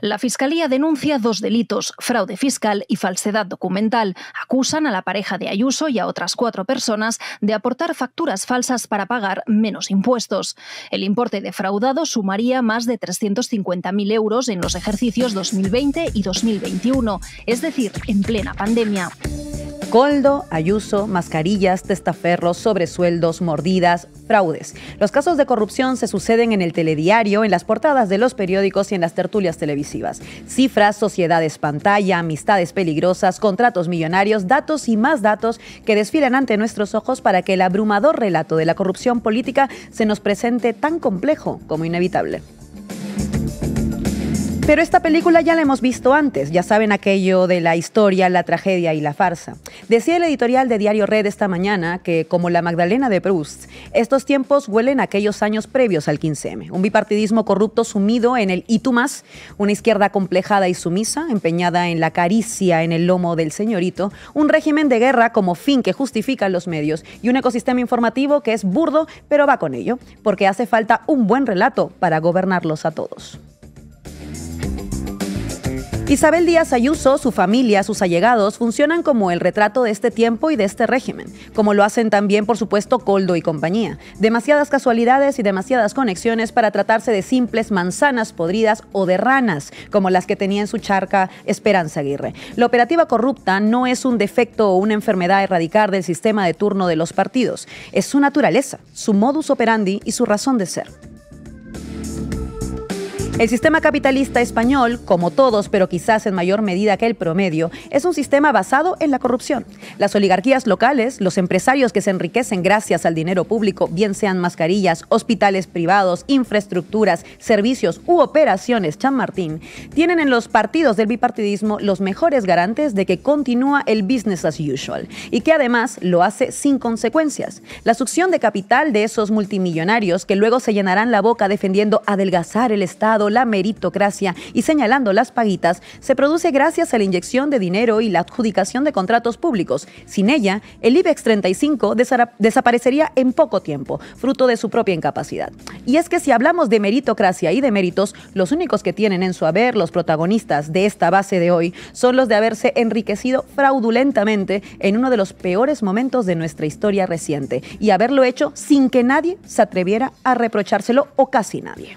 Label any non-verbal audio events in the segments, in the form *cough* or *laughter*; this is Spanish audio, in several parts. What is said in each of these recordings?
La Fiscalía denuncia dos delitos, fraude fiscal y falsedad documental. Acusan a la pareja de Ayuso y a otras cuatro personas de aportar facturas falsas para pagar menos impuestos. El importe defraudado sumaría más de 350.000 euros en los ejercicios 2020 y 2021, es decir, en plena pandemia. Coldo, Ayuso, mascarillas, testaferros, sobresueldos, mordidas, fraudes. Los casos de corrupción se suceden en el telediario, en las portadas de los periódicos y en las tertulias televisivas. Cifras, sociedades pantalla, amistades peligrosas, contratos millonarios, datos y más datos que desfilan ante nuestros ojos para que el abrumador relato de la corrupción política se nos presente tan complejo como inevitable. Pero esta película ya la hemos visto antes, ya saben aquello de la historia, la tragedia y la farsa. Decía el editorial de Diario Red esta mañana que, como la Magdalena de Proust, estos tiempos huelen a aquellos años previos al 15M, un bipartidismo corrupto sumido en el y una izquierda complejada y sumisa, empeñada en la caricia en el lomo del señorito, un régimen de guerra como fin que justifica los medios y un ecosistema informativo que es burdo, pero va con ello, porque hace falta un buen relato para gobernarlos a todos. Isabel Díaz Ayuso, su familia, sus allegados funcionan como el retrato de este tiempo y de este régimen, como lo hacen también, por supuesto, Coldo y compañía. Demasiadas casualidades y demasiadas conexiones para tratarse de simples manzanas podridas o de ranas, como las que tenía en su charca Esperanza Aguirre. La operativa corrupta no es un defecto o una enfermedad a erradicar del sistema de turno de los partidos, es su naturaleza, su modus operandi y su razón de ser. El sistema capitalista español, como todos, pero quizás en mayor medida que el promedio, es un sistema basado en la corrupción. Las oligarquías locales, los empresarios que se enriquecen gracias al dinero público, bien sean mascarillas, hospitales privados, infraestructuras, servicios u operaciones Chamartín, tienen en los partidos del bipartidismo los mejores garantes de que continúa el business as usual y que además lo hace sin consecuencias. La succión de capital de esos multimillonarios que luego se llenarán la boca defendiendo adelgazar el Estado, la meritocracia y señalando las paguitas, se produce gracias a la inyección de dinero y la adjudicación de contratos públicos. Sin ella, el IBEX 35 desaparecería en poco tiempo, fruto de su propia incapacidad. Y es que si hablamos de meritocracia y de méritos, los únicos que tienen en su haber los protagonistas de esta base de hoy son los de haberse enriquecido fraudulentamente en uno de los peores momentos de nuestra historia reciente y haberlo hecho sin que nadie se atreviera a reprochárselo o casi nadie.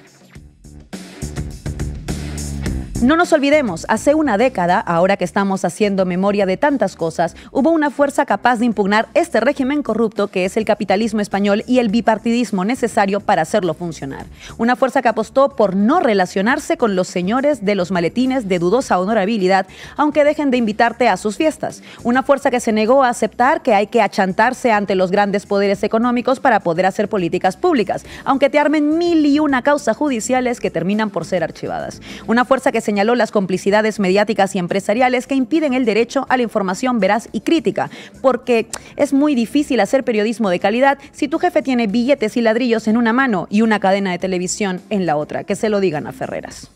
No nos olvidemos, hace una década, ahora que estamos haciendo memoria de tantas cosas, hubo una fuerza capaz de impugnar este régimen corrupto que es el capitalismo español y el bipartidismo necesario para hacerlo funcionar. Una fuerza que apostó por no relacionarse con los señores de los maletines de dudosa honorabilidad, aunque dejen de invitarte a sus fiestas. Una fuerza que se negó a aceptar que hay que achantarse ante los grandes poderes económicos para poder hacer políticas públicas, aunque te armen mil y una causas judiciales que terminan por ser archivadas. Una fuerza que se señaló las complicidades mediáticas y empresariales que impiden el derecho a la información veraz y crítica, porque es muy difícil hacer periodismo de calidad si tu jefe tiene billetes y ladrillos en una mano y una cadena de televisión en la otra. Que se lo digan a Ferreras.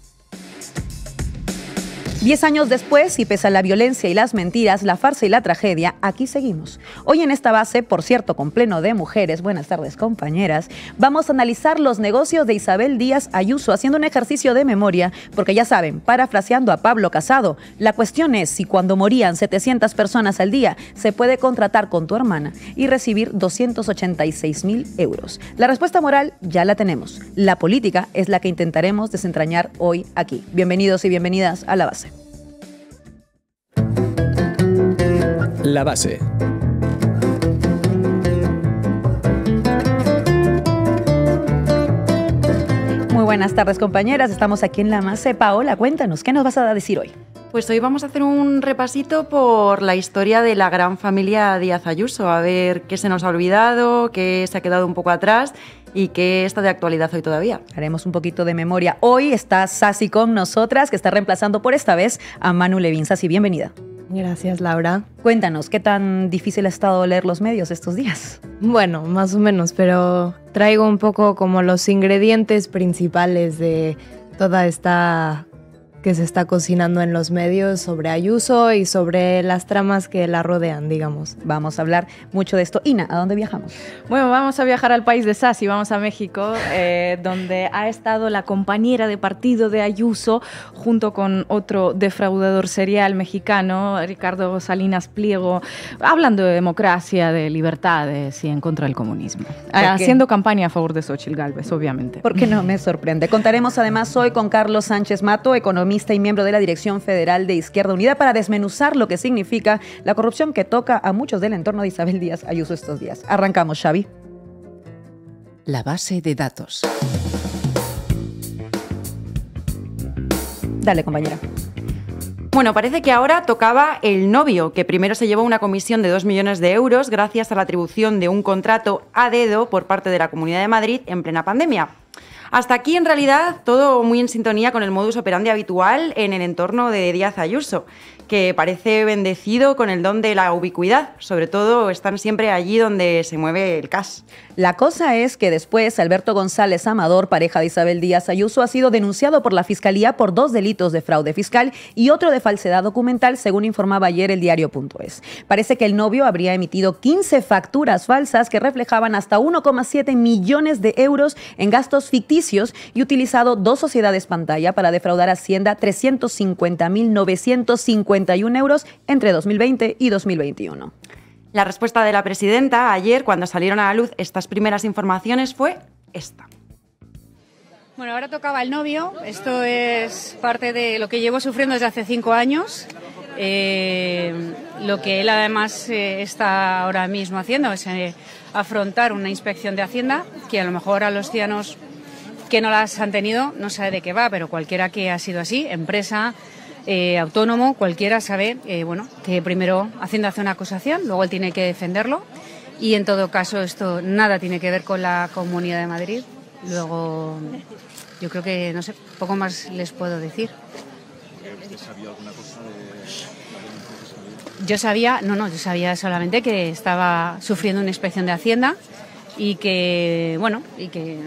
Diez años después, y pese a la violencia y las mentiras, la farsa y la tragedia, aquí seguimos. Hoy en esta base, por cierto, con pleno de mujeres, buenas tardes compañeras, vamos a analizar los negocios de Isabel Díaz Ayuso haciendo un ejercicio de memoria, porque ya saben, parafraseando a Pablo Casado, la cuestión es si cuando morían 700 personas al día, se puede contratar con tu hermana y recibir 286 mil euros. La respuesta moral ya la tenemos. La política es la que intentaremos desentrañar hoy aquí. Bienvenidos y bienvenidas a la base. La base. Muy buenas tardes compañeras, estamos aquí en La Mase. Paola, cuéntanos, ¿qué nos vas a decir hoy? Pues hoy vamos a hacer un repasito por la historia de la gran familia Díaz Ayuso, a ver qué se nos ha olvidado, qué se ha quedado un poco atrás y qué está de actualidad hoy todavía. Haremos un poquito de memoria. Hoy está Sasi con nosotras, que está reemplazando por esta vez a Manu Levin. Sassi, bienvenida. Gracias, Laura. Cuéntanos, ¿qué tan difícil ha estado leer los medios estos días? Bueno, más o menos, pero traigo un poco como los ingredientes principales de toda esta que se está cocinando en los medios sobre Ayuso y sobre las tramas que la rodean, digamos. Vamos a hablar mucho de esto. Ina, ¿a dónde viajamos? Bueno, vamos a viajar al país de Sassi, vamos a México, eh, donde ha estado la compañera de partido de Ayuso junto con otro defraudador serial mexicano, Ricardo Salinas Pliego, hablando de democracia, de libertades y en contra del comunismo. Haciendo campaña a favor de Xochitl Galvez, obviamente. Porque no me sorprende. Contaremos además hoy con Carlos Sánchez Mato, economista y miembro de la Dirección Federal de Izquierda Unida, para desmenuzar lo que significa la corrupción que toca a muchos del entorno de Isabel Díaz Ayuso estos días. Arrancamos, Xavi. La base de datos. Dale, compañera. Bueno, parece que ahora tocaba el novio, que primero se llevó una comisión de 2 millones de euros gracias a la atribución de un contrato a dedo por parte de la Comunidad de Madrid en plena pandemia. Hasta aquí, en realidad, todo muy en sintonía con el modus operandi habitual en el entorno de Díaz Ayuso, que parece bendecido con el don de la ubicuidad. Sobre todo, están siempre allí donde se mueve el cash. La cosa es que después, Alberto González Amador, pareja de Isabel Díaz Ayuso, ha sido denunciado por la Fiscalía por dos delitos de fraude fiscal y otro de falsedad documental, según informaba ayer el diario.es. Parece que el novio habría emitido 15 facturas falsas que reflejaban hasta 1,7 millones de euros en gastos fictivos y utilizado dos sociedades pantalla para defraudar a Hacienda 350.951 euros entre 2020 y 2021. La respuesta de la presidenta ayer, cuando salieron a la luz estas primeras informaciones, fue esta. Bueno, ahora tocaba el novio. Esto es parte de lo que llevo sufriendo desde hace cinco años. Eh, lo que él además eh, está ahora mismo haciendo es eh, afrontar una inspección de Hacienda, que a lo mejor a los cianos que no las han tenido no sabe de qué va, pero cualquiera que ha sido así, empresa, eh, autónomo, cualquiera sabe eh, bueno, que primero Hacienda hace una acusación, luego él tiene que defenderlo y en todo caso esto nada tiene que ver con la Comunidad de Madrid. Luego yo creo que no sé, poco más les puedo decir. Yo sabía, no, no, yo sabía solamente que estaba sufriendo una inspección de Hacienda y que, bueno, y que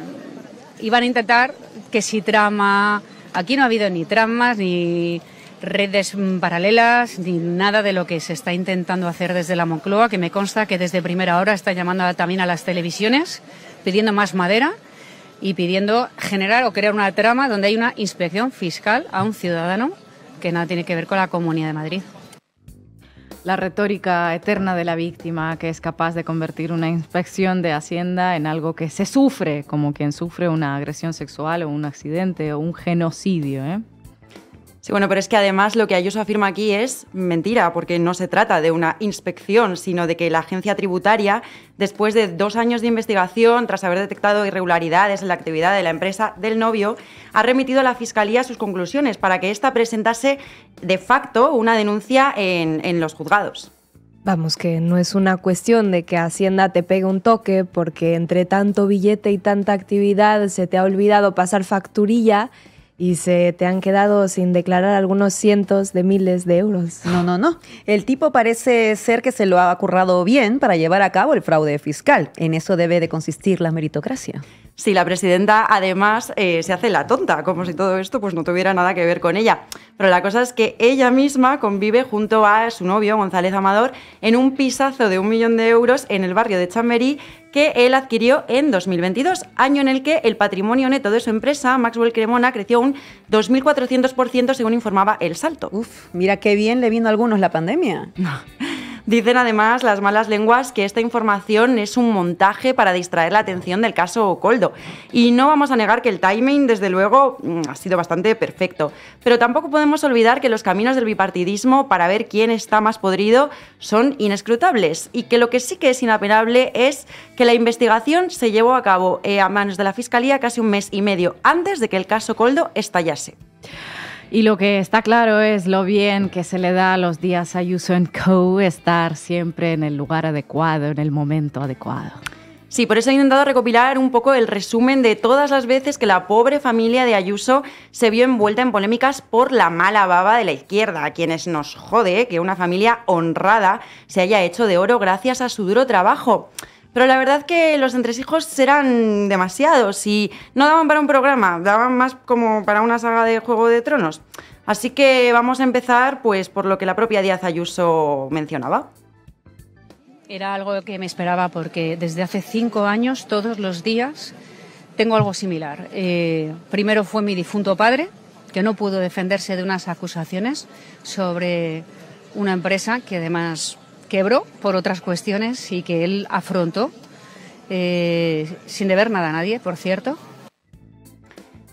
y van a intentar que si trama, aquí no ha habido ni tramas, ni redes paralelas, ni nada de lo que se está intentando hacer desde la Moncloa, que me consta que desde primera hora está llamando también a las televisiones, pidiendo más madera y pidiendo generar o crear una trama donde hay una inspección fiscal a un ciudadano que nada tiene que ver con la Comunidad de Madrid. La retórica eterna de la víctima que es capaz de convertir una inspección de Hacienda en algo que se sufre, como quien sufre una agresión sexual o un accidente o un genocidio. ¿eh? Sí, bueno, pero es que además lo que Ayuso afirma aquí es mentira, porque no se trata de una inspección, sino de que la agencia tributaria, después de dos años de investigación, tras haber detectado irregularidades en la actividad de la empresa del novio, ha remitido a la Fiscalía sus conclusiones para que ésta presentase de facto una denuncia en, los juzgados. Vamos, que no es una cuestión de que Hacienda te pegue un toque porque entre tanto billete y tanta actividad se te ha olvidado pasar facturilla y se te han quedado sin declarar algunos cientos de miles de euros. No, no, no. El tipo parece ser que se lo ha currado bien para llevar a cabo el fraude fiscal. En eso debe de consistir la meritocracia si la presidenta además eh, se hace la tonta, como si todo esto pues no tuviera nada que ver con ella. Pero la cosa es que ella misma convive junto a su novio González Amador en un pisazo de un millón de euros en el barrio de Chamberí que él adquirió en 2022, año en el que el patrimonio neto de su empresa, Maxwell Cremona, creció un 2.400% según informaba El Salto. Uf, mira qué bien le vino a algunos la pandemia. *laughs* Dicen además las malas lenguas que esta información es un montaje para distraer la atención del caso Coldo. Y no vamos a negar que el timing, desde luego, mm, ha sido bastante perfecto. Pero tampoco podemos olvidar que los caminos del bipartidismo para ver quién está más podrido son inescrutables y que lo que sí que es inapenable es que la investigación se llevó a cabo eh, a manos de la Fiscalía casi un mes y medio antes de que el caso Coldo estallase. Y lo que está claro es lo bien que se le da a los días Ayuso en Co, estar siempre en el lugar adecuado, en el momento adecuado. Sí, por eso he intentado recopilar un poco el resumen de todas las veces que la pobre familia de Ayuso se vio envuelta en polémicas por la mala baba de la izquierda, a quienes nos jode que una familia honrada se haya hecho de oro gracias a su duro trabajo. Pero la verdad que los entresijos eran demasiados y no daban para un programa, daban más como para una saga de Juego de Tronos. Así que vamos a empezar pues por lo que la propia Díaz Ayuso mencionaba. Era algo que me esperaba porque desde hace cinco años, todos los días, tengo algo similar. Eh, primero fue mi difunto padre, que no pudo defenderse de unas acusaciones sobre una empresa que además quebró por otras cuestiones y que él afrontó eh, sin deber nada a nadie, por cierto.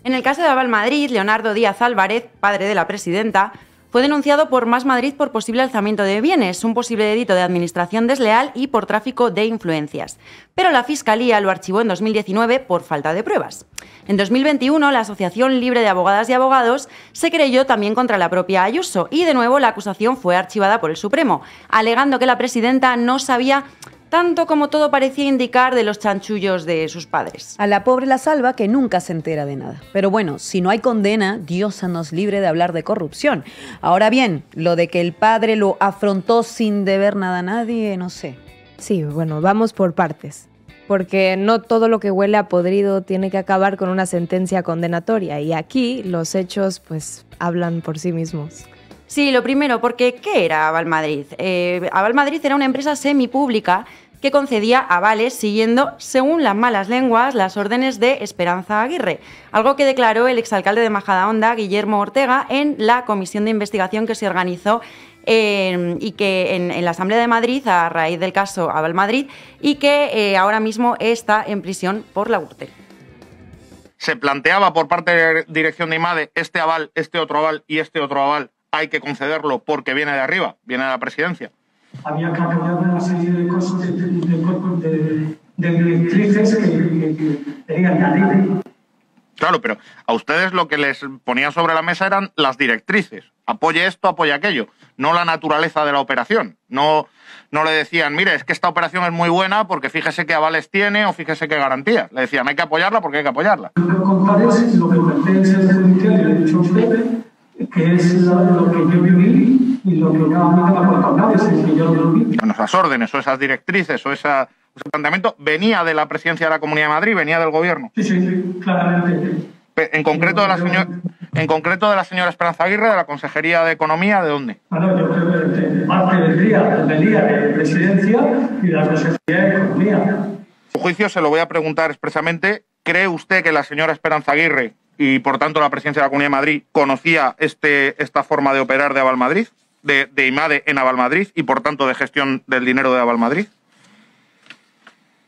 En el caso de Aval Madrid, Leonardo Díaz Álvarez, padre de la presidenta, fue denunciado por Más Madrid por posible alzamiento de bienes, un posible delito de administración desleal y por tráfico de influencias. Pero la Fiscalía lo archivó en 2019 por falta de pruebas. En 2021, la Asociación Libre de Abogadas y Abogados se creyó también contra la propia Ayuso y de nuevo la acusación fue archivada por el Supremo, alegando que la presidenta no sabía tanto como todo parecía indicar de los chanchullos de sus padres. A la pobre la salva que nunca se entera de nada. Pero bueno, si no hay condena, Dios nos libre de hablar de corrupción. Ahora bien, lo de que el padre lo afrontó sin deber nada a nadie, no sé. Sí, bueno, vamos por partes. Porque no todo lo que huele a podrido tiene que acabar con una sentencia condenatoria. Y aquí los hechos pues hablan por sí mismos. Sí, lo primero, porque ¿qué era Aval Madrid? Eh, aval Madrid era una empresa semipública que concedía avales siguiendo, según las malas lenguas, las órdenes de Esperanza Aguirre, algo que declaró el exalcalde de Majadahonda, Guillermo Ortega, en la comisión de investigación que se organizó y que en, la Asamblea de Madrid, a raíz del caso Aval Madrid, y que eh, ahora mismo está en prisión por la URTE. Se planteaba por parte de la dirección de IMADE este aval, este otro aval y este otro aval hay que concederlo porque viene de arriba, viene de la presidencia. Había que una serie de cosas, de, directrices que tenían Claro, pero a ustedes lo que les ponían sobre la mesa eran las directrices. Apoye esto, apoye aquello. No la naturaleza de la operación. No, no le decían, mire, es que esta operación es muy buena porque fíjese qué avales tiene o fíjese qué garantía... Le decían, hay que apoyarla porque hay que apoyarla que es lo que yo viví y lo que no me contado es el que yo Bueno, esas órdenes o esas directrices o ese planteamiento venía de la presidencia de la Comunidad de Madrid, venía del gobierno. Sí, sí, sí claramente. En concreto, de la señora, en concreto de la señora Esperanza Aguirre, de la Consejería de Economía, ¿de dónde? Bueno, ah, yo creo que del día, del día de presidencia y de la Consejería de Economía. Su juicio se lo voy a preguntar expresamente. ¿Cree usted que la señora Esperanza Aguirre y por tanto la presidencia de la Comunidad de Madrid conocía este, esta forma de operar de Avalmadrid, de, de IMADE en Avalmadrid y por tanto de gestión del dinero de Avalmadrid?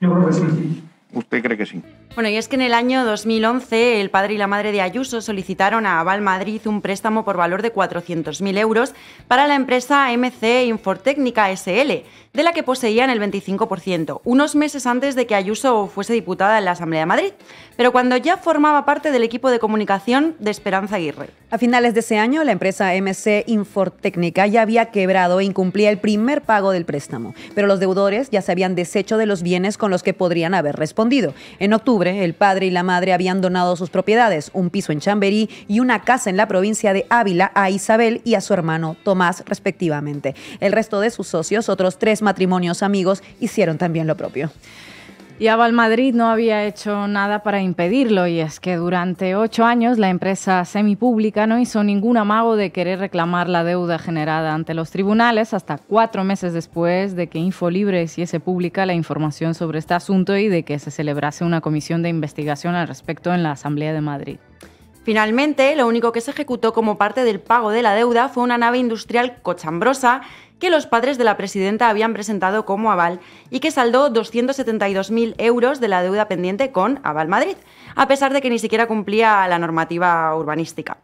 Yo creo que sí. ¿Usted cree que sí? Bueno, y es que en el año 2011 el padre y la madre de Ayuso solicitaron a Aval Madrid un préstamo por valor de 400.000 euros para la empresa MC Infortécnica SL, de la que poseían el 25%, unos meses antes de que Ayuso fuese diputada en la Asamblea de Madrid, pero cuando ya formaba parte del equipo de comunicación de Esperanza Aguirre. A finales de ese año, la empresa MC Infortécnica ya había quebrado e incumplía el primer pago del préstamo, pero los deudores ya se habían deshecho de los bienes con los que podrían haber respondido. En octubre, el padre y la madre habían donado sus propiedades, un piso en Chamberí y una casa en la provincia de Ávila, a Isabel y a su hermano Tomás, respectivamente. El resto de sus socios, otros tres matrimonios amigos, hicieron también lo propio. Y Aval Madrid no había hecho nada para impedirlo y es que durante ocho años la empresa semipública no hizo ningún amago de querer reclamar la deuda generada ante los tribunales hasta cuatro meses después de que Infolibre hiciese pública la información sobre este asunto y de que se celebrase una comisión de investigación al respecto en la Asamblea de Madrid. Finalmente, lo único que se ejecutó como parte del pago de la deuda fue una nave industrial cochambrosa que los padres de la presidenta habían presentado como aval y que saldó 272.000 euros de la deuda pendiente con Aval Madrid, a pesar de que ni siquiera cumplía la normativa urbanística.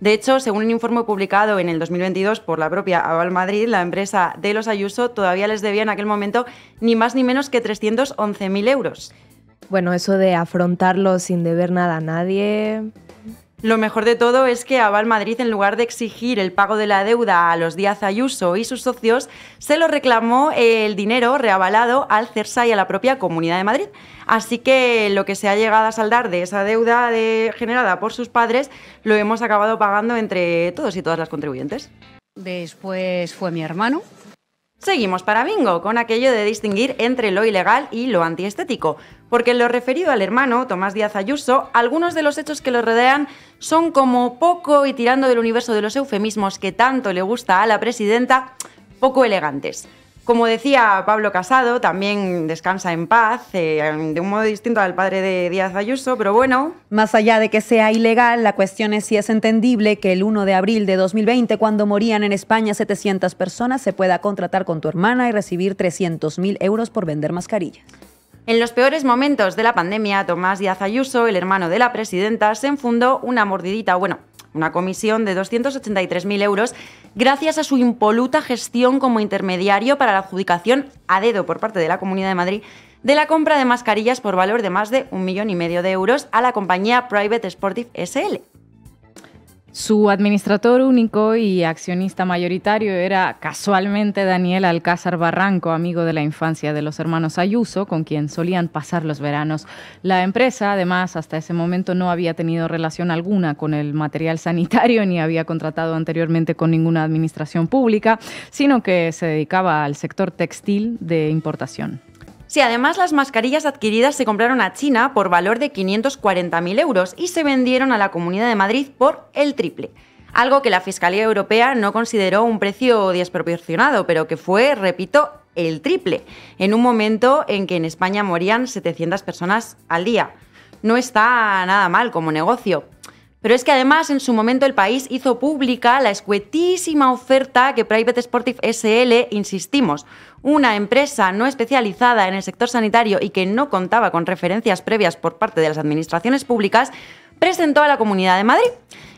De hecho, según un informe publicado en el 2022 por la propia Aval Madrid, la empresa de los Ayuso todavía les debía en aquel momento ni más ni menos que 311.000 euros. Bueno, eso de afrontarlo sin deber nada a nadie, lo mejor de todo es que Aval Madrid, en lugar de exigir el pago de la deuda a los Díaz Ayuso y sus socios, se lo reclamó el dinero reavalado al CERSA y a la propia Comunidad de Madrid. Así que lo que se ha llegado a saldar de esa deuda generada por sus padres lo hemos acabado pagando entre todos y todas las contribuyentes. Después fue mi hermano, Seguimos para bingo, con aquello de distinguir entre lo ilegal y lo antiestético, porque en lo referido al hermano, Tomás Díaz Ayuso, algunos de los hechos que lo rodean son como poco y tirando del universo de los eufemismos que tanto le gusta a la presidenta, poco elegantes. Como decía Pablo Casado, también descansa en paz, eh, de un modo distinto al padre de Díaz Ayuso, pero bueno. Más allá de que sea ilegal, la cuestión es si es entendible que el 1 de abril de 2020, cuando morían en España 700 personas, se pueda contratar con tu hermana y recibir 300.000 euros por vender mascarillas. En los peores momentos de la pandemia, Tomás Díaz Ayuso, el hermano de la presidenta, se enfundó una mordidita, bueno, una comisión de 283.000 euros gracias a su impoluta gestión como intermediario para la adjudicación a dedo por parte de la Comunidad de Madrid de la compra de mascarillas por valor de más de un millón y medio de euros a la compañía Private Sportive SL. Su administrador único y accionista mayoritario era casualmente Daniel Alcázar Barranco, amigo de la infancia de los hermanos Ayuso, con quien solían pasar los veranos. La empresa, además, hasta ese momento no había tenido relación alguna con el material sanitario ni había contratado anteriormente con ninguna administración pública, sino que se dedicaba al sector textil de importación además las mascarillas adquiridas se compraron a China por valor de 540.000 euros y se vendieron a la Comunidad de Madrid por el triple. Algo que la Fiscalía Europea no consideró un precio desproporcionado, pero que fue, repito, el triple, en un momento en que en España morían 700 personas al día. No está nada mal como negocio, pero es que además en su momento el país hizo pública la escuetísima oferta que Private Sportive SL, insistimos, una empresa no especializada en el sector sanitario y que no contaba con referencias previas por parte de las administraciones públicas, presentó a la Comunidad de Madrid.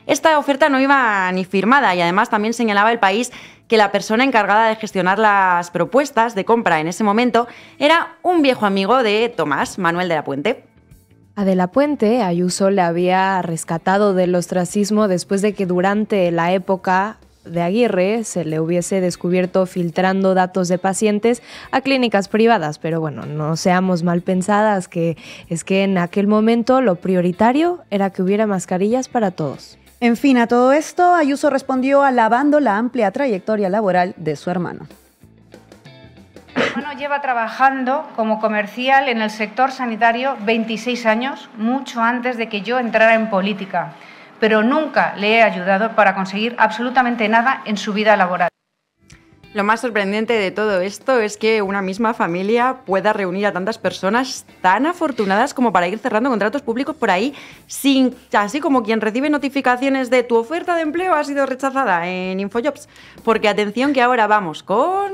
Esta oferta no iba ni firmada y además también señalaba el país que la persona encargada de gestionar las propuestas de compra en ese momento era un viejo amigo de Tomás, Manuel de la Puente. La Puente, Ayuso le había rescatado del ostracismo después de que durante la época de Aguirre se le hubiese descubierto filtrando datos de pacientes a clínicas privadas, pero bueno, no seamos mal pensadas que es que en aquel momento lo prioritario era que hubiera mascarillas para todos. En fin, a todo esto, Ayuso respondió alabando la amplia trayectoria laboral de su hermano. Mano lleva trabajando como comercial en el sector sanitario 26 años, mucho antes de que yo entrara en política, pero nunca le he ayudado para conseguir absolutamente nada en su vida laboral. Lo más sorprendente de todo esto es que una misma familia pueda reunir a tantas personas tan afortunadas como para ir cerrando contratos públicos por ahí, sin, así como quien recibe notificaciones de tu oferta de empleo ha sido rechazada en Infojobs. Porque atención que ahora vamos con...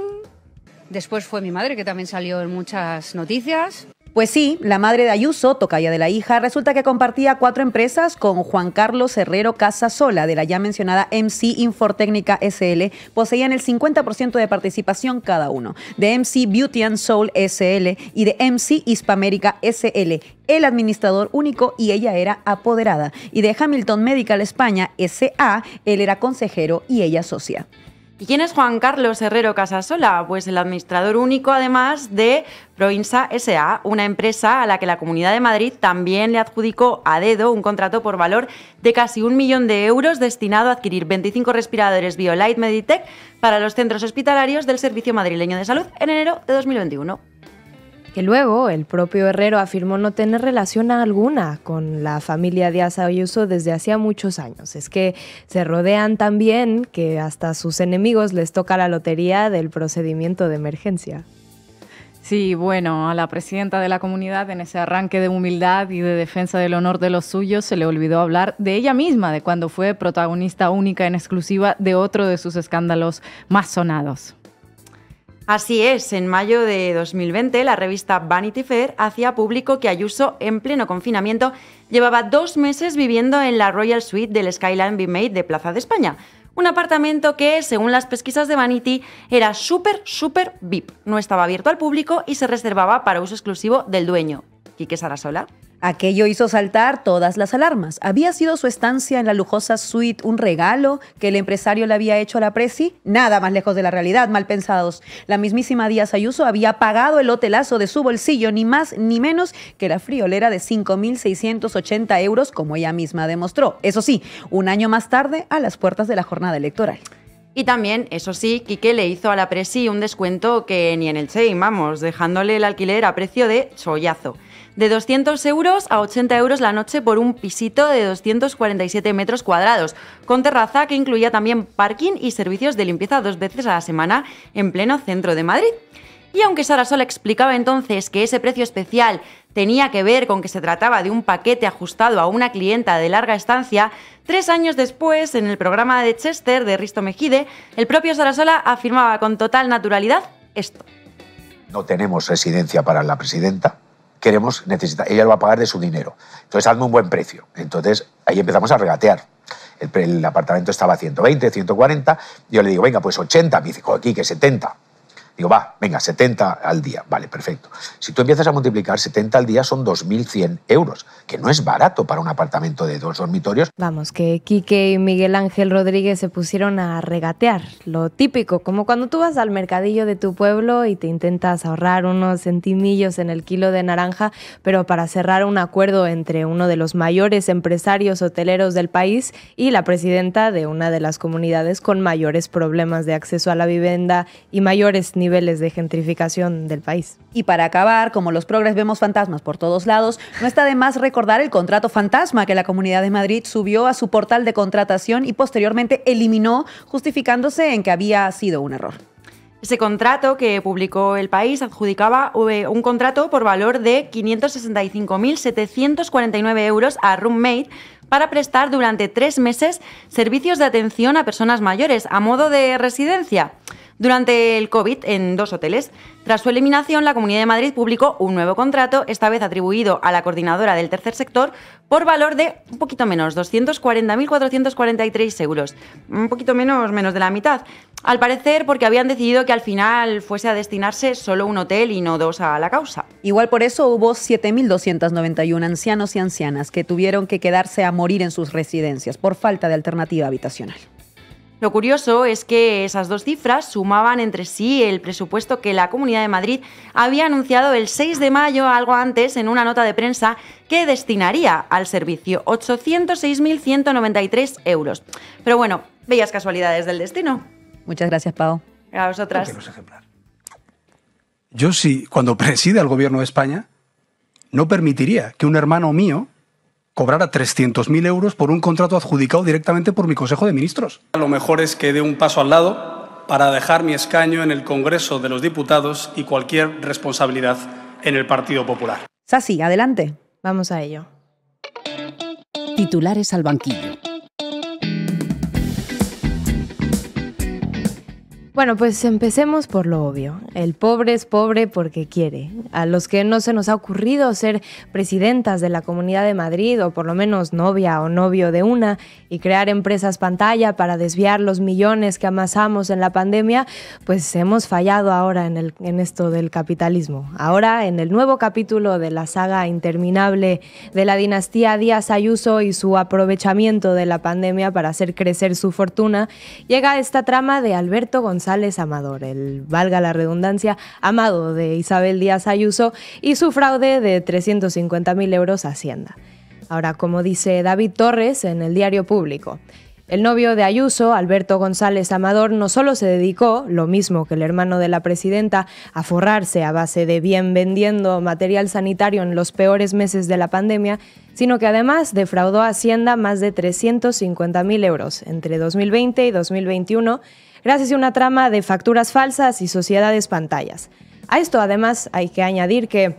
Después fue mi madre, que también salió en muchas noticias. Pues sí, la madre de Ayuso, tocaya de la hija, resulta que compartía cuatro empresas con Juan Carlos Herrero Casasola, de la ya mencionada MC Infortécnica SL. Poseían el 50% de participación cada uno, de MC Beauty and Soul SL y de MC Hispamérica SL, el administrador único y ella era apoderada. Y de Hamilton Medical España SA, él era consejero y ella socia. ¿Y quién es Juan Carlos Herrero Casasola? Pues el administrador único, además, de Proinsa SA, una empresa a la que la Comunidad de Madrid también le adjudicó a dedo un contrato por valor de casi un millón de euros destinado a adquirir 25 respiradores BioLite Meditech para los centros hospitalarios del Servicio Madrileño de Salud en enero de 2021 que luego el propio Herrero afirmó no tener relación alguna con la familia Díaz Ayuso desde hacía muchos años. Es que se rodean tan bien que hasta sus enemigos les toca la lotería del procedimiento de emergencia. Sí, bueno, a la presidenta de la comunidad en ese arranque de humildad y de defensa del honor de los suyos se le olvidó hablar de ella misma, de cuando fue protagonista única en exclusiva de otro de sus escándalos más sonados. Así es, en mayo de 2020 la revista Vanity Fair hacía público que Ayuso, en pleno confinamiento, llevaba dos meses viviendo en la Royal Suite del Skyline Be Made de Plaza de España, un apartamento que, según las pesquisas de Vanity, era súper, súper VIP. No estaba abierto al público y se reservaba para uso exclusivo del dueño, Quique sola? Aquello hizo saltar todas las alarmas. ¿Había sido su estancia en la lujosa suite un regalo que el empresario le había hecho a la Presi? Nada más lejos de la realidad, mal pensados. La mismísima Díaz Ayuso había pagado el hotelazo de su bolsillo, ni más ni menos que la friolera de 5.680 euros, como ella misma demostró. Eso sí, un año más tarde, a las puertas de la jornada electoral. Y también, eso sí, Quique le hizo a la Presi un descuento que ni en el chain, vamos, dejándole el alquiler a precio de chollazo de 200 euros a 80 euros la noche por un pisito de 247 metros cuadrados, con terraza que incluía también parking y servicios de limpieza dos veces a la semana en pleno centro de Madrid. Y aunque Sarasola explicaba entonces que ese precio especial tenía que ver con que se trataba de un paquete ajustado a una clienta de larga estancia, tres años después, en el programa de Chester de Risto Mejide, el propio Sarasola afirmaba con total naturalidad esto. No tenemos residencia para la presidenta, queremos, necesita, ella lo va a pagar de su dinero. Entonces, hazme un buen precio. Entonces, ahí empezamos a regatear. El, el apartamento estaba a 120, 140, yo le digo, venga, pues 80, me dice, aquí que 70. Digo, va, venga, 70 al día. Vale, perfecto. Si tú empiezas a multiplicar, 70 al día son 2.100 euros, que no es barato para un apartamento de dos dormitorios. Vamos, que Quique y Miguel Ángel Rodríguez se pusieron a regatear, lo típico, como cuando tú vas al mercadillo de tu pueblo y te intentas ahorrar unos centimillos en el kilo de naranja, pero para cerrar un acuerdo entre uno de los mayores empresarios hoteleros del país y la presidenta de una de las comunidades con mayores problemas de acceso a la vivienda y mayores niveles niveles de gentrificación del país. Y para acabar, como los progres vemos fantasmas por todos lados, no está de más recordar el contrato fantasma que la Comunidad de Madrid subió a su portal de contratación y posteriormente eliminó, justificándose en que había sido un error. Ese contrato que publicó el país adjudicaba eh, un contrato por valor de 565.749 euros a Roommate para prestar durante tres meses servicios de atención a personas mayores a modo de residencia durante el COVID en dos hoteles. Tras su eliminación, la Comunidad de Madrid publicó un nuevo contrato, esta vez atribuido a la coordinadora del tercer sector, por valor de un poquito menos, 240.443 euros. Un poquito menos, menos de la mitad. Al parecer, porque habían decidido que al final fuese a destinarse solo un hotel y no dos a la causa. Igual por eso hubo 7.291 ancianos y ancianas que tuvieron que quedarse a morir en sus residencias por falta de alternativa habitacional. Lo curioso es que esas dos cifras sumaban entre sí el presupuesto que la Comunidad de Madrid había anunciado el 6 de mayo, algo antes, en una nota de prensa que destinaría al servicio 806.193 euros. Pero bueno, bellas casualidades del destino. Muchas gracias, Pau. A vosotras. Yo sí, cuando presida el gobierno de España, no permitiría que un hermano mío Cobrar a 300.000 euros por un contrato adjudicado directamente por mi Consejo de Ministros. Lo mejor es que dé un paso al lado para dejar mi escaño en el Congreso de los Diputados y cualquier responsabilidad en el Partido Popular. Sasi, adelante. Vamos a ello. Titulares al banquillo. Bueno, pues empecemos por lo obvio. El pobre es pobre porque quiere. A los que no se nos ha ocurrido ser presidentas de la Comunidad de Madrid o por lo menos novia o novio de una y crear empresas pantalla para desviar los millones que amasamos en la pandemia, pues hemos fallado ahora en, el, en esto del capitalismo. Ahora en el nuevo capítulo de la saga interminable de la dinastía Díaz Ayuso y su aprovechamiento de la pandemia para hacer crecer su fortuna, llega esta trama de Alberto González Amador, el valga la redundancia, amado de Isabel Díaz Ayuso y su fraude de 350 mil euros a Hacienda. Ahora, como dice David Torres en el diario público, el novio de Ayuso, Alberto González Amador, no solo se dedicó, lo mismo que el hermano de la presidenta, a forrarse a base de bien vendiendo material sanitario en los peores meses de la pandemia, sino que además defraudó a Hacienda más de mil euros entre 2020 y 2021 gracias a una trama de facturas falsas y sociedades pantallas. A esto además hay que añadir que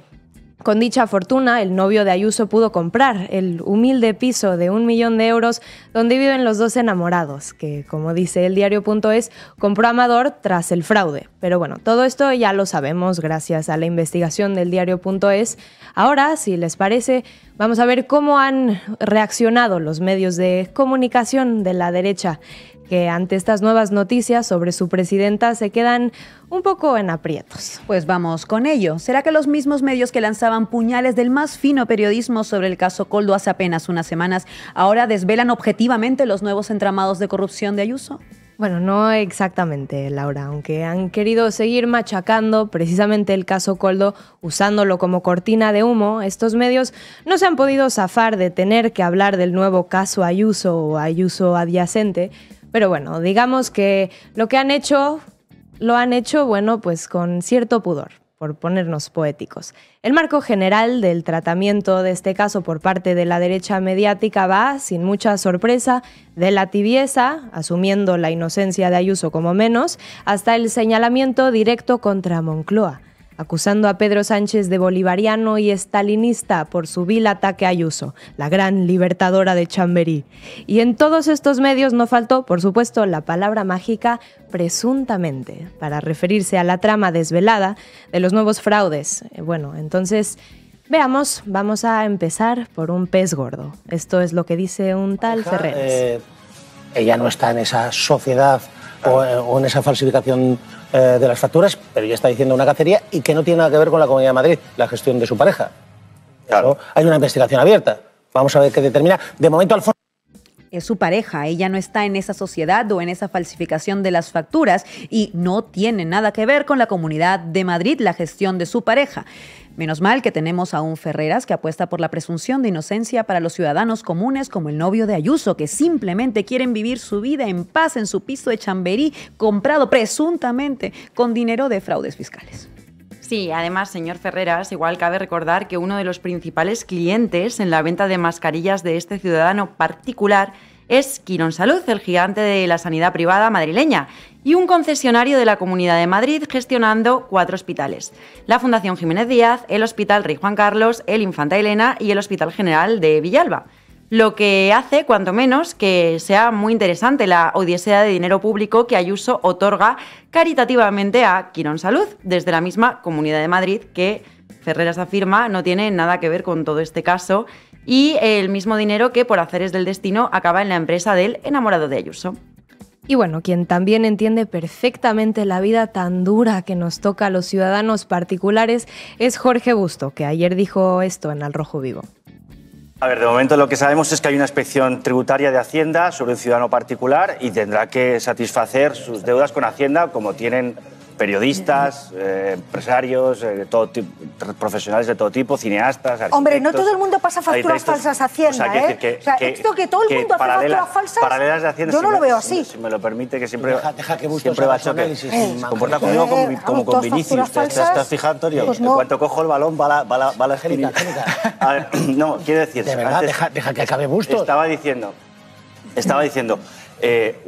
con dicha fortuna, el novio de Ayuso pudo comprar el humilde piso de un millón de euros donde viven los dos enamorados, que como dice el diario.es, compró Amador tras el fraude. Pero bueno, todo esto ya lo sabemos gracias a la investigación del diario.es. Ahora, si les parece, vamos a ver cómo han reaccionado los medios de comunicación de la derecha que ante estas nuevas noticias sobre su presidenta se quedan un poco en aprietos. Pues vamos con ello. ¿Será que los mismos medios que lanzaban puñales del más fino periodismo sobre el caso Coldo hace apenas unas semanas ahora desvelan objetivamente los nuevos entramados de corrupción de Ayuso? Bueno, no exactamente, Laura, aunque han querido seguir machacando precisamente el caso Coldo usándolo como cortina de humo, estos medios no se han podido zafar de tener que hablar del nuevo caso Ayuso o Ayuso adyacente, pero bueno, digamos que lo que han hecho, lo han hecho, bueno, pues con cierto pudor, por ponernos poéticos. El marco general del tratamiento de este caso por parte de la derecha mediática va, sin mucha sorpresa, de la tibieza, asumiendo la inocencia de Ayuso como menos, hasta el señalamiento directo contra Moncloa acusando a Pedro Sánchez de bolivariano y estalinista por su vil ataque a Ayuso, la gran libertadora de Chamberí. Y en todos estos medios no faltó, por supuesto, la palabra mágica presuntamente, para referirse a la trama desvelada de los nuevos fraudes. Eh, bueno, entonces... Veamos, vamos a empezar por un pez gordo. Esto es lo que dice un tal Ferrer. Eh, ella no está en esa sociedad o eh, en esa falsificación eh, de las facturas, pero ya está diciendo una cacería y que no tiene nada que ver con la Comunidad de Madrid, la gestión de su pareja. Claro. hay una investigación abierta. Vamos a ver qué determina. De momento, Alfonso es su pareja, ella no está en esa sociedad o en esa falsificación de las facturas y no tiene nada que ver con la Comunidad de Madrid, la gestión de su pareja. Menos mal que tenemos a un Ferreras que apuesta por la presunción de inocencia para los ciudadanos comunes como el novio de Ayuso, que simplemente quieren vivir su vida en paz en su piso de Chamberí, comprado presuntamente con dinero de fraudes fiscales. Sí, además, señor Ferreras, igual cabe recordar que uno de los principales clientes en la venta de mascarillas de este ciudadano particular es Quirón Salud, el gigante de la sanidad privada madrileña y un concesionario de la Comunidad de Madrid gestionando cuatro hospitales. La Fundación Jiménez Díaz, el Hospital Rey Juan Carlos, el Infanta Elena y el Hospital General de Villalba. Lo que hace, cuanto menos, que sea muy interesante la odisea de dinero público que Ayuso otorga caritativamente a Quirón Salud, desde la misma Comunidad de Madrid que Ferreras afirma no tiene nada que ver con todo este caso y el mismo dinero que por hacer es del destino acaba en la empresa del enamorado de Ayuso. Y bueno, quien también entiende perfectamente la vida tan dura que nos toca a los ciudadanos particulares es Jorge Busto, que ayer dijo esto en Al Rojo Vivo. A ver, de momento lo que sabemos es que hay una inspección tributaria de Hacienda sobre un ciudadano particular y tendrá que satisfacer sus deudas con Hacienda como tienen periodistas, eh, empresarios, eh, todo tipo, profesionales de todo tipo, cineastas, Hombre, no todo el mundo pasa facturas falsas a Hacienda, o sea, ¿eh? esto que todo el mundo hace facturas falsas, paralelas de Hacienda, yo no lo veo así. Si me lo permite, que siempre, deja, que siempre va a choque. Eh, comporta conmigo como, como, con Vinicius. estás fijando, Antonio? Pues en cuanto cojo el balón, va la, va la, *laughs* ver, *clears throat* No, quiero decir... De verdad, deja, que acabe busto. Estaba diciendo... Estaba diciendo, eh,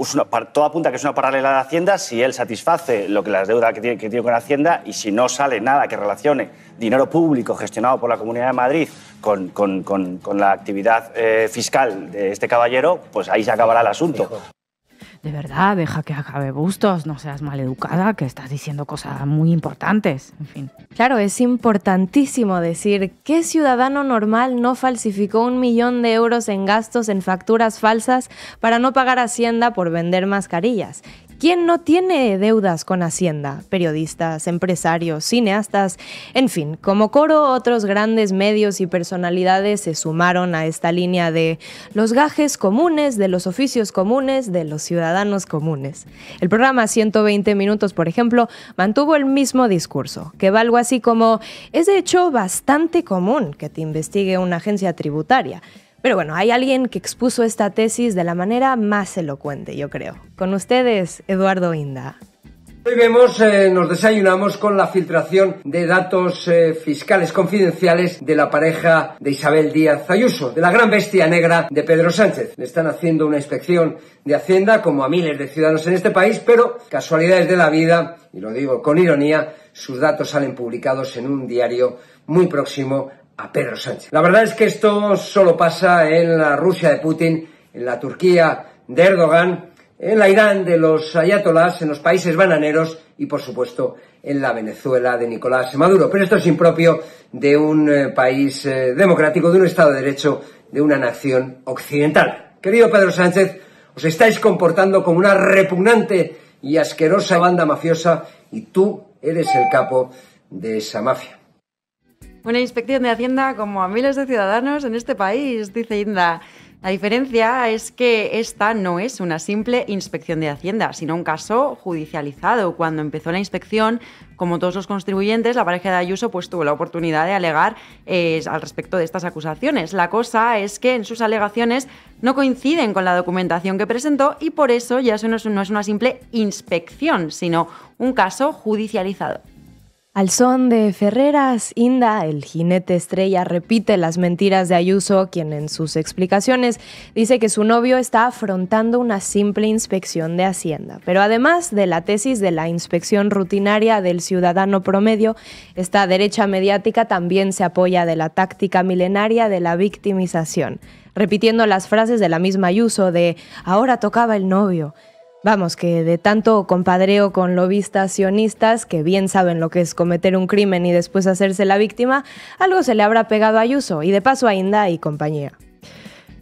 todo apunta a que es una paralela de Hacienda si él satisface lo que las deudas que tiene, que tiene con Hacienda y si no sale nada que relacione dinero público gestionado por la Comunidad de Madrid con, la actividad eh, fiscal de este caballero, pues ahí se acabará el asunto de verdad, deja que acabe Bustos, no seas maleducada, que estás diciendo cosas muy importantes, en fin. Claro, es importantísimo decir, ¿qué ciudadano normal no falsificó un millón de euros en gastos en facturas falsas para no pagar Hacienda por vender mascarillas? ¿Quién no tiene deudas con Hacienda? Periodistas, empresarios, cineastas, en fin, como coro otros grandes medios y personalidades se sumaron a esta línea de los gajes comunes, de los oficios comunes, de los ciudadanos comunes. El programa 120 minutos, por ejemplo, mantuvo el mismo discurso, que va algo así como, es de hecho bastante común que te investigue una agencia tributaria. Pero bueno, hay alguien que expuso esta tesis de la manera más elocuente, yo creo. Con ustedes, Eduardo Inda. Hoy vemos, eh, nos desayunamos con la filtración de datos eh, fiscales confidenciales de la pareja de Isabel Díaz Ayuso, de la gran bestia negra de Pedro Sánchez. Le están haciendo una inspección de Hacienda, como a miles de ciudadanos en este país, pero casualidades de la vida, y lo digo con ironía, sus datos salen publicados en un diario muy próximo a Pedro Sánchez. La verdad es que esto solo pasa en la Rusia de Putin, en la Turquía de Erdogan, en la Irán de los ayatolás, en los países bananeros y, por supuesto, en la Venezuela de Nicolás Maduro. Pero esto es impropio de un eh, país eh, democrático, de un Estado de Derecho, de una nación occidental. Querido Pedro Sánchez, os estáis comportando como una repugnante y asquerosa banda mafiosa y tú eres el capo de esa mafia una inspección de Hacienda como a miles de ciudadanos en este país, dice Inda. La diferencia es que esta no es una simple inspección de Hacienda, sino un caso judicializado. Cuando empezó la inspección, como todos los contribuyentes, la pareja de Ayuso pues, tuvo la oportunidad de alegar eh, al respecto de estas acusaciones. La cosa es que en sus alegaciones no coinciden con la documentación que presentó y por eso ya eso no es una simple inspección, sino un caso judicializado. Al son de Ferreras, Inda, el jinete estrella, repite las mentiras de Ayuso, quien en sus explicaciones dice que su novio está afrontando una simple inspección de Hacienda. Pero además de la tesis de la inspección rutinaria del ciudadano promedio, esta derecha mediática también se apoya de la táctica milenaria de la victimización, repitiendo las frases de la misma Ayuso de ahora tocaba el novio vamos, que de tanto compadreo con lobistas sionistas, que bien saben lo que es cometer un crimen y después hacerse la víctima, algo se le habrá pegado a Ayuso y de paso a Inda y compañía.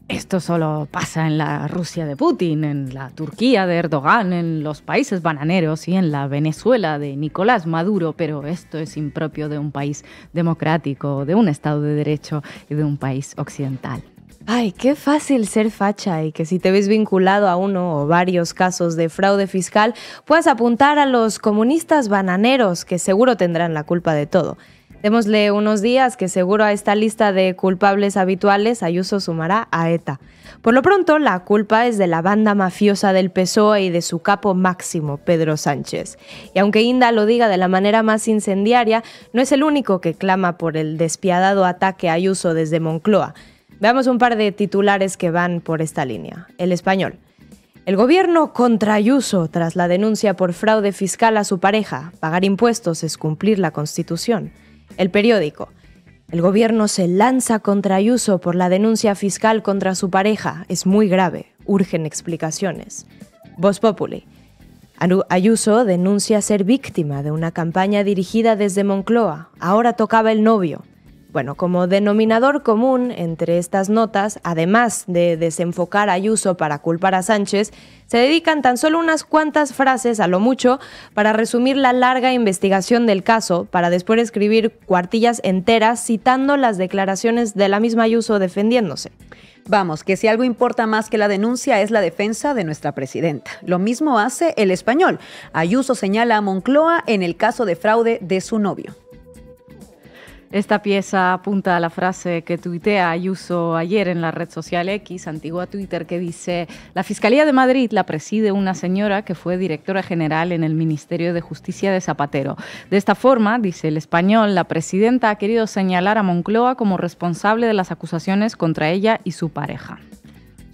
Esto solo pasa en la Rusia de Putin, en la Turquía de Erdogan, en los países bananeros y en la Venezuela de Nicolás Maduro, pero esto es impropio de un país democrático, de un Estado de Derecho y de un país occidental. Ay, qué fácil ser facha y que si te ves vinculado a uno o varios casos de fraude fiscal, puedas apuntar a los comunistas bananeros que seguro tendrán la culpa de todo. Démosle unos días que seguro a esta lista de culpables habituales Ayuso sumará a ETA. Por lo pronto, la culpa es de la banda mafiosa del PSOE y de su capo máximo, Pedro Sánchez. Y aunque Inda lo diga de la manera más incendiaria, no es el único que clama por el despiadado ataque a Ayuso desde Moncloa. Veamos un par de titulares que van por esta línea. El español. El gobierno contra Ayuso tras la denuncia por fraude fiscal a su pareja. Pagar impuestos es cumplir la Constitución. El periódico. El gobierno se lanza contra Ayuso por la denuncia fiscal contra su pareja. Es muy grave. Urgen explicaciones. Voz Populi. Ayuso denuncia ser víctima de una campaña dirigida desde Moncloa. Ahora tocaba el novio. Bueno, como denominador común entre estas notas, además de desenfocar a Ayuso para culpar a Sánchez, se dedican tan solo unas cuantas frases a lo mucho para resumir la larga investigación del caso, para después escribir cuartillas enteras citando las declaraciones de la misma Ayuso defendiéndose. Vamos, que si algo importa más que la denuncia es la defensa de nuestra presidenta. Lo mismo hace el español. Ayuso señala a Moncloa en el caso de fraude de su novio. Esta pieza apunta a la frase que tuitea Ayuso ayer en la red social X, antigua Twitter, que dice, la Fiscalía de Madrid la preside una señora que fue directora general en el Ministerio de Justicia de Zapatero. De esta forma, dice el español, la presidenta ha querido señalar a Moncloa como responsable de las acusaciones contra ella y su pareja.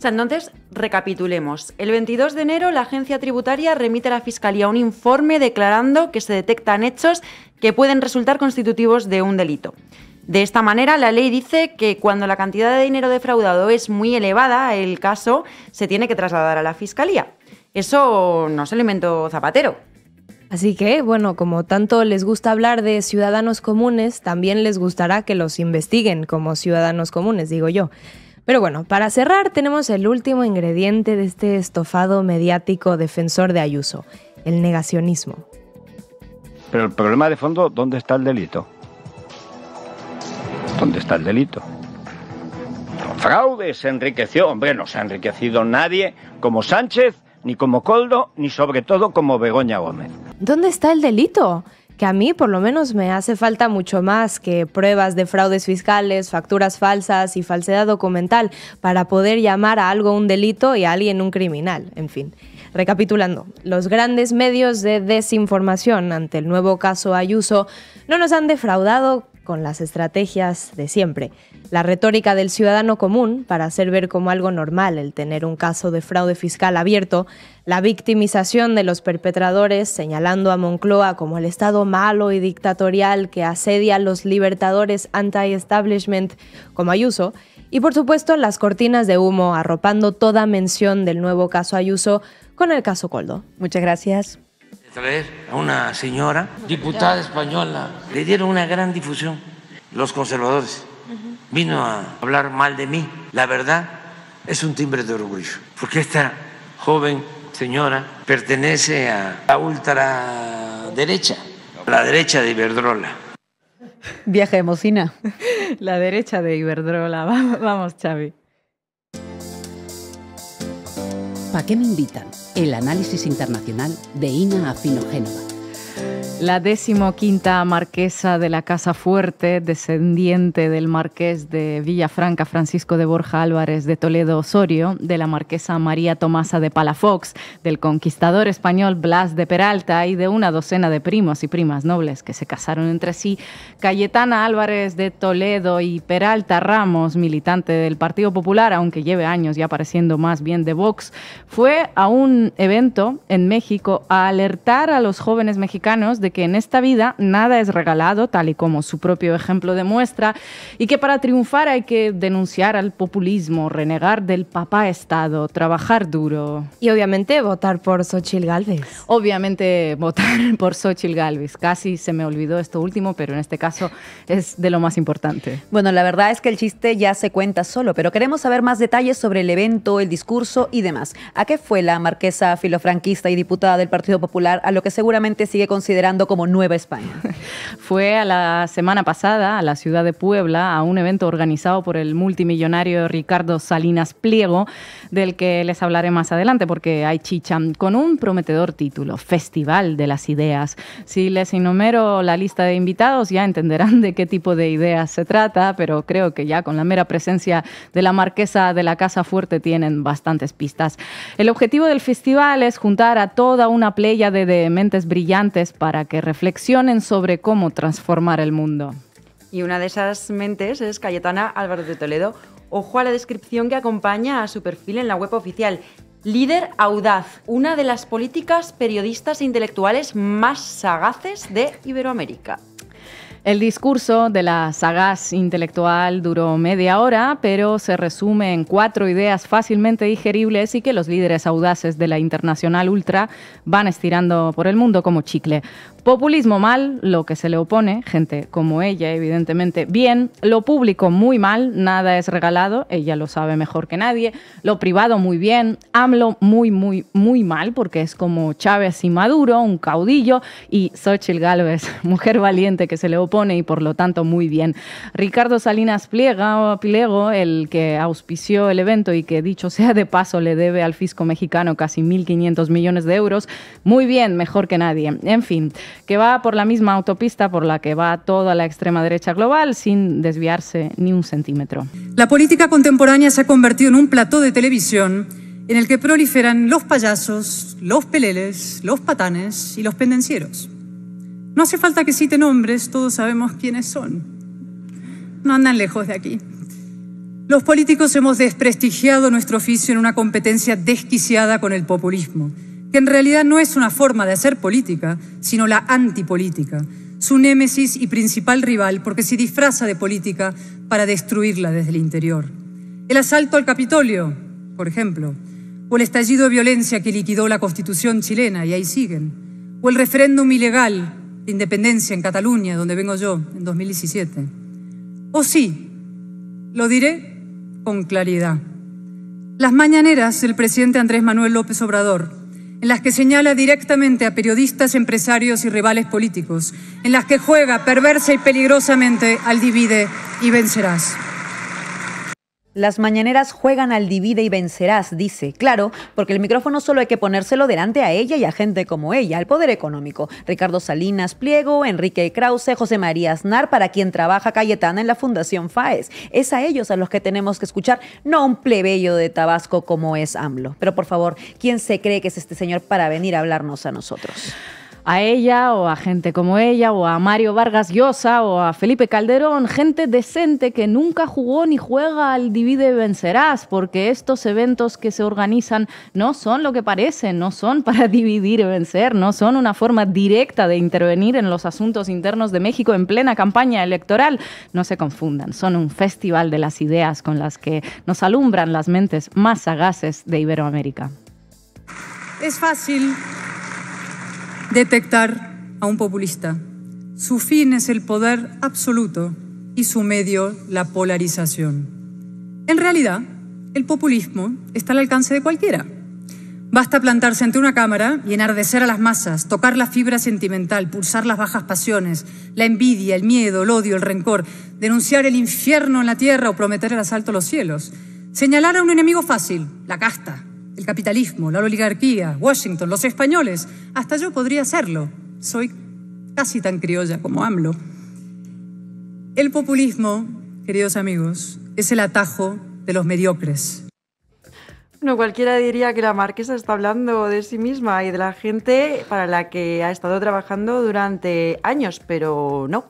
Entonces, recapitulemos. El 22 de enero, la agencia tributaria remite a la Fiscalía un informe declarando que se detectan hechos que pueden resultar constitutivos de un delito. De esta manera, la ley dice que cuando la cantidad de dinero defraudado es muy elevada, el caso se tiene que trasladar a la Fiscalía. Eso no se lo inventó Zapatero. Así que, bueno, como tanto les gusta hablar de ciudadanos comunes, también les gustará que los investiguen como ciudadanos comunes, digo yo. Pero bueno, para cerrar tenemos el último ingrediente de este estofado mediático defensor de Ayuso, el negacionismo. Pero el problema de fondo, ¿dónde está el delito? ¿Dónde está el delito? Fraude se enriqueció. Hombre, no se ha enriquecido nadie como Sánchez, ni como Coldo, ni sobre todo como Begoña Gómez. ¿Dónde está el delito? que a mí por lo menos me hace falta mucho más que pruebas de fraudes fiscales, facturas falsas y falsedad documental para poder llamar a algo un delito y a alguien un criminal, en fin. Recapitulando, los grandes medios de desinformación ante el nuevo caso Ayuso no nos han defraudado con las estrategias de siempre. La retórica del ciudadano común para hacer ver como algo normal el tener un caso de fraude fiscal abierto, la victimización de los perpetradores señalando a Moncloa como el Estado malo y dictatorial que asedia a los libertadores anti-establishment como Ayuso, y por supuesto las cortinas de humo arropando toda mención del nuevo caso Ayuso con el caso Coldo. Muchas gracias. Traer a una señora, diputada española, le dieron una gran difusión los conservadores. Vino a hablar mal de mí. La verdad es un timbre de orgullo, porque esta joven señora pertenece a la ultraderecha, la derecha de Iberdrola. Viaje de mocina. *laughs* La derecha de Iberdrola. *laughs* Vamos, vamos ¿Para qué me invitan? El análisis internacional de INA Afino Génova. La decimoquinta marquesa de la Casa Fuerte, descendiente del marqués de Villafranca Francisco de Borja Álvarez de Toledo Osorio, de la marquesa María Tomasa de Palafox, del conquistador español Blas de Peralta y de una docena de primos y primas nobles que se casaron entre sí, Cayetana Álvarez de Toledo y Peralta Ramos, militante del Partido Popular, aunque lleve años ya apareciendo más bien de Vox, fue a un evento en México a alertar a los jóvenes mexicanos de que en esta vida nada es regalado, tal y como su propio ejemplo demuestra, y que para triunfar hay que denunciar al populismo, renegar del papá Estado, trabajar duro. Y obviamente votar por Xochitl Galvez. Obviamente votar *laughs* por Xochitl Galvez. Casi se me olvidó esto último, pero en este caso es de lo más importante. Bueno, la verdad es que el chiste ya se cuenta solo, pero queremos saber más detalles sobre el evento, el discurso y demás. ¿A qué fue la marquesa filofranquista y diputada del Partido Popular a lo que seguramente sigue considerando como Nueva España. *laughs* Fue a la semana pasada a la ciudad de Puebla a un evento organizado por el multimillonario Ricardo Salinas Pliego, del que les hablaré más adelante porque hay chicha, con un prometedor título, Festival de las Ideas. Si les enumero la lista de invitados ya entenderán de qué tipo de ideas se trata, pero creo que ya con la mera presencia de la marquesa de la Casa Fuerte tienen bastantes pistas. El objetivo del festival es juntar a toda una playa de mentes brillantes para que reflexionen sobre cómo transformar el mundo. Y una de esas mentes es Cayetana Álvarez de Toledo. Ojo a la descripción que acompaña a su perfil en la web oficial. Líder audaz, una de las políticas, periodistas e intelectuales más sagaces de Iberoamérica. El discurso de la sagaz intelectual duró media hora, pero se resume en cuatro ideas fácilmente digeribles y que los líderes audaces de la Internacional Ultra van estirando por el mundo como chicle. Populismo mal, lo que se le opone, gente como ella, evidentemente, bien, lo público muy mal, nada es regalado, ella lo sabe mejor que nadie, lo privado muy bien, AMLO muy, muy, muy mal, porque es como Chávez y Maduro, un caudillo, y Xochitl Gálvez, *laughs* mujer valiente que se le opone y por lo tanto muy bien. Ricardo Salinas Pliega, Pliego, el que auspició el evento y que dicho sea de paso le debe al fisco mexicano casi 1.500 millones de euros, muy bien, mejor que nadie. En fin que va por la misma autopista por la que va toda la extrema derecha global sin desviarse ni un centímetro. La política contemporánea se ha convertido en un plató de televisión en el que proliferan los payasos, los peleles, los patanes y los pendencieros. No hace falta que cite nombres, todos sabemos quiénes son. No andan lejos de aquí. Los políticos hemos desprestigiado nuestro oficio en una competencia desquiciada con el populismo que en realidad no es una forma de hacer política, sino la antipolítica, su némesis y principal rival porque se disfraza de política para destruirla desde el interior. El asalto al Capitolio, por ejemplo, o el estallido de violencia que liquidó la Constitución chilena, y ahí siguen, o el referéndum ilegal de independencia en Cataluña, donde vengo yo, en 2017. O sí, lo diré con claridad. Las mañaneras del presidente Andrés Manuel López Obrador en las que señala directamente a periodistas, empresarios y rivales políticos, en las que juega perversa y peligrosamente al divide y vencerás. Las mañaneras juegan al divide y vencerás, dice. Claro, porque el micrófono solo hay que ponérselo delante a ella y a gente como ella, al poder económico. Ricardo Salinas Pliego, Enrique Krause, José María Aznar, para quien trabaja Cayetana en la Fundación FAES. Es a ellos a los que tenemos que escuchar, no a un plebeyo de Tabasco como es AMLO. Pero por favor, ¿quién se cree que es este señor para venir a hablarnos a nosotros? a ella o a gente como ella o a Mario Vargas Llosa o a Felipe Calderón, gente decente que nunca jugó ni juega al divide vencerás, porque estos eventos que se organizan no son lo que parecen, no son *laughs* para dividir y vencer, no son una forma directa de intervenir en los asuntos internos de México en plena campaña electoral. No se confundan, son un festival de las ideas con las que nos alumbran las mentes más sagaces de Iberoamérica. Es fácil detectar a un populista. Su fin es el poder absoluto y su medio la polarización. En realidad, el populismo está al alcance de cualquiera. Basta plantarse ante una cámara y enardecer a las masas, tocar la fibra sentimental, pulsar las bajas pasiones, la envidia, el miedo, el odio, el rencor, denunciar el infierno en la tierra o prometer el asalto a los cielos. Señalar a un enemigo fácil, la casta, el capitalismo, la oligarquía, Washington, los españoles. Hasta yo podría hacerlo. Soy casi tan criolla como AMLO. El populismo, queridos amigos, es el atajo de los mediocres. No cualquiera diría que la marquesa está hablando de sí misma y de la gente para la que ha estado trabajando durante años, pero no.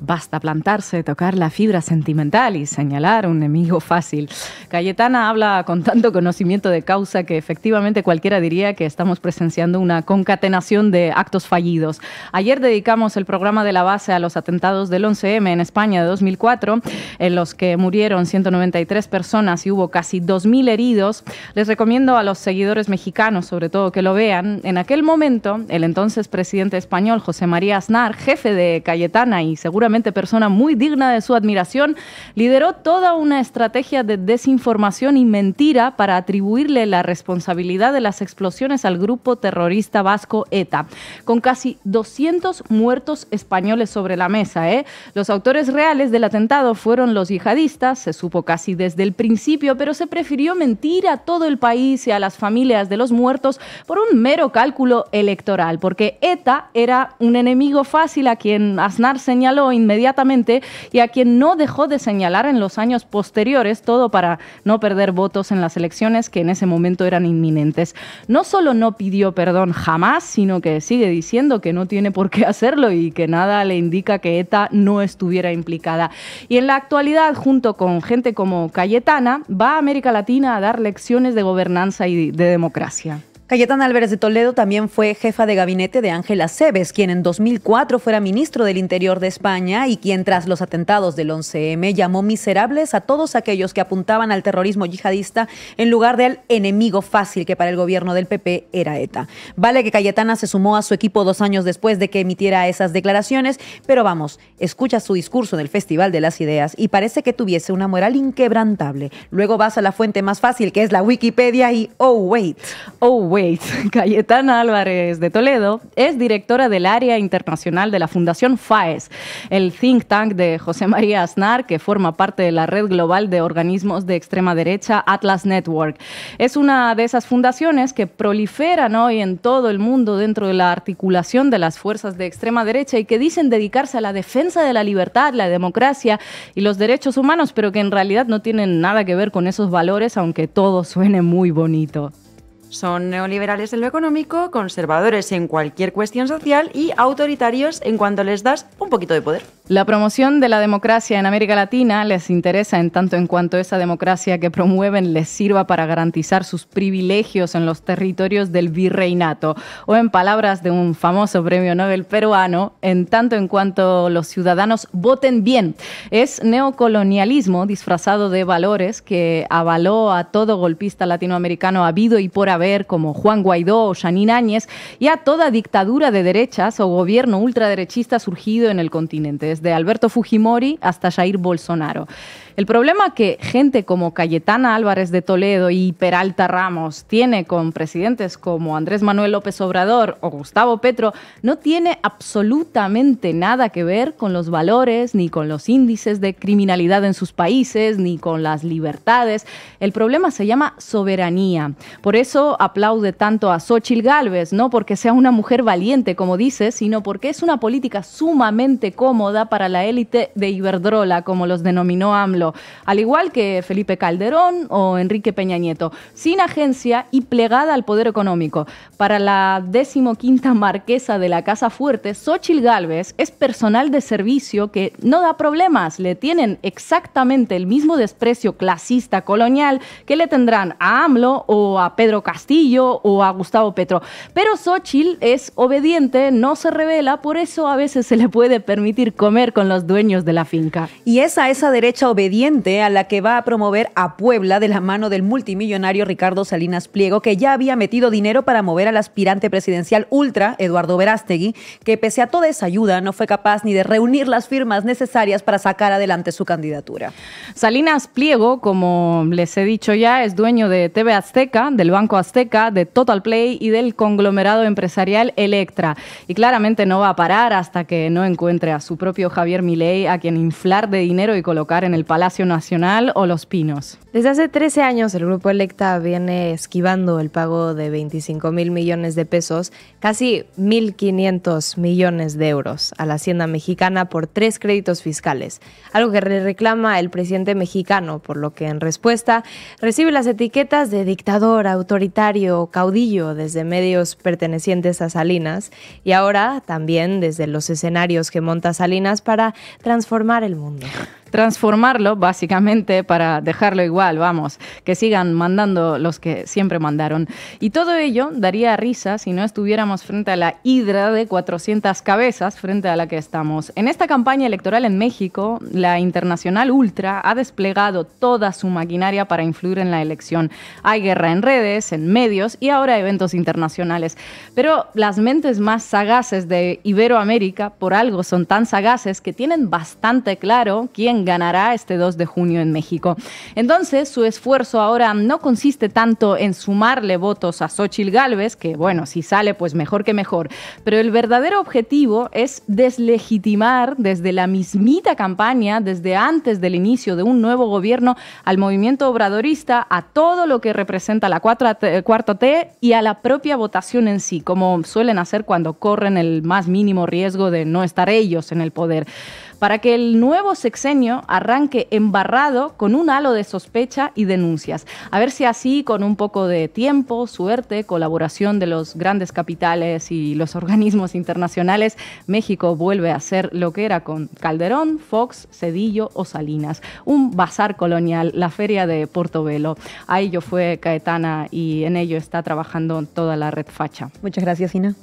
Basta plantarse, tocar la fibra sentimental y señalar un enemigo fácil. Cayetana habla con tanto conocimiento de causa que efectivamente cualquiera diría que estamos presenciando una concatenación de actos fallidos. Ayer dedicamos el programa de la base a los atentados del 11M en España de 2004, en los que murieron 193 personas y hubo casi 2.000 heridos. Les recomiendo a los seguidores mexicanos, sobre todo, que lo vean. En aquel momento, el entonces presidente español José María Aznar, jefe de Cayetana y seguramente persona muy digna de su admiración, lideró toda una estrategia de desinformación y mentira para atribuirle la responsabilidad de las explosiones al grupo terrorista vasco ETA, con casi 200 muertos españoles sobre la mesa. ¿eh? Los autores reales del atentado fueron los yihadistas, se supo casi desde el principio, pero se prefirió mentir a todos todo el país y a las familias de los muertos por un mero cálculo electoral, porque ETA era un enemigo fácil a quien Aznar señaló inmediatamente y a quien no dejó de señalar en los años posteriores, todo para no perder votos en las elecciones que en ese momento eran inminentes. No solo no pidió perdón jamás, sino que sigue diciendo que no tiene por qué hacerlo y que nada le indica que ETA no estuviera implicada. Y en la actualidad, junto con gente como Cayetana, va a América Latina a dar lecciones de gobernanza y de democracia. Cayetana Álvarez de Toledo también fue jefa de gabinete de Ángela Cebes, quien en 2004 fuera ministro del Interior de España y quien tras los atentados del 11M llamó miserables a todos aquellos que apuntaban al terrorismo yihadista en lugar del enemigo fácil que para el gobierno del PP era ETA. Vale que Cayetana se sumó a su equipo dos años después de que emitiera esas declaraciones, pero vamos, escucha su discurso en el Festival de las Ideas y parece que tuviese una moral inquebrantable. Luego vas a la fuente más fácil que es la Wikipedia y oh wait, oh wait. *laughs* Cayetana Álvarez de Toledo es directora del área internacional de la Fundación FAES, el think tank de José María Aznar, que forma parte de la red global de organismos de extrema derecha Atlas Network. Es una de esas fundaciones que proliferan hoy en todo el mundo dentro de la articulación de las fuerzas de extrema derecha y que dicen dedicarse a la defensa de la libertad, la democracia y los derechos humanos, pero que en realidad no tienen nada que ver con esos valores, aunque todo suene muy bonito. Son neoliberales en lo económico, conservadores en cualquier cuestión social y autoritarios en cuanto les das un poquito de poder. La promoción de la democracia en América Latina les interesa en tanto en cuanto esa democracia que promueven les sirva para garantizar sus privilegios en los territorios del virreinato. O en palabras de un famoso premio Nobel peruano, en tanto en cuanto los ciudadanos voten bien. Es neocolonialismo disfrazado de valores que avaló a todo golpista latinoamericano habido y por haber, como Juan Guaidó o Yanín Áñez, y a toda dictadura de derechas o gobierno ultraderechista surgido en el continente de Alberto Fujimori hasta Jair Bolsonaro. El problema que gente como Cayetana Álvarez de Toledo y Peralta Ramos tiene con presidentes como Andrés Manuel López Obrador o Gustavo Petro no tiene absolutamente nada que ver con los valores, ni con los índices de criminalidad en sus países, ni con las libertades. El problema se llama soberanía. Por eso aplaude tanto a sochil Gálvez, no porque sea una mujer valiente, como dice, sino porque es una política sumamente cómoda para la élite de Iberdrola, como los denominó AMLO, al igual que Felipe Calderón o Enrique Peña Nieto, sin agencia y plegada al poder económico. Para la decimoquinta marquesa de la Casa Fuerte, Xochil Gálvez es personal de servicio que no da problemas, le tienen exactamente el mismo desprecio clasista colonial que le tendrán a AMLO o a Pedro Castillo o a Gustavo Petro. Pero Xochitl es obediente, no se revela, por eso a veces se le puede permitir comer con los dueños de la finca. Y es a esa derecha obediente a la que va a promover a Puebla de la mano del multimillonario Ricardo Salinas Pliego, que ya había metido dinero para mover al aspirante presidencial ultra, Eduardo Verástegui, que pese a toda esa ayuda no fue capaz ni de reunir las firmas necesarias para sacar adelante su candidatura. Salinas Pliego, como les he dicho ya, es dueño de TV Azteca, del Banco Azteca, de Total Play y del conglomerado empresarial Electra. Y claramente no va a parar hasta que no encuentre a su propio Javier Milei a quien inflar de dinero y colocar en el Palacio Nacional o Los Pinos. Desde hace 13 años el grupo Electa viene esquivando el pago de 25 mil millones de pesos, casi 1.500 millones de euros a la Hacienda mexicana por tres créditos fiscales, algo que reclama el presidente mexicano, por lo que en respuesta recibe las etiquetas de dictador, autoritario, caudillo desde medios pertenecientes a Salinas y ahora también desde los escenarios que monta Salinas para transformar el mundo transformarlo básicamente para dejarlo igual, vamos, que sigan mandando los que siempre mandaron. Y todo ello daría risa si no estuviéramos frente a la hidra de 400 cabezas frente a la que estamos. En esta campaña electoral en México, la Internacional Ultra ha desplegado toda su maquinaria para influir en la elección. Hay guerra en redes, en medios y ahora eventos internacionales. Pero las mentes más sagaces de Iberoamérica por algo son tan sagaces que tienen bastante claro quién ganará este 2 de junio en México. Entonces, su esfuerzo ahora no consiste tanto en sumarle votos a Xochitl Gálvez, que bueno, si sale, pues mejor que mejor. Pero el verdadero objetivo es deslegitimar desde la mismita campaña, desde antes del inicio de un nuevo gobierno, al movimiento obradorista, a todo lo que representa la cuarta T y a la propia votación en sí, como suelen hacer cuando corren el más mínimo riesgo de no estar ellos en el poder para que el nuevo sexenio arranque embarrado con un halo de sospecha y denuncias. A ver si así, con un poco de tiempo, suerte, colaboración de los grandes capitales y los organismos internacionales, México vuelve a ser lo que era con Calderón, Fox, Cedillo o Salinas. Un bazar colonial, la feria de Portobelo. Ahí yo fue Caetana y en ello está trabajando toda la red facha. Muchas gracias, Ina.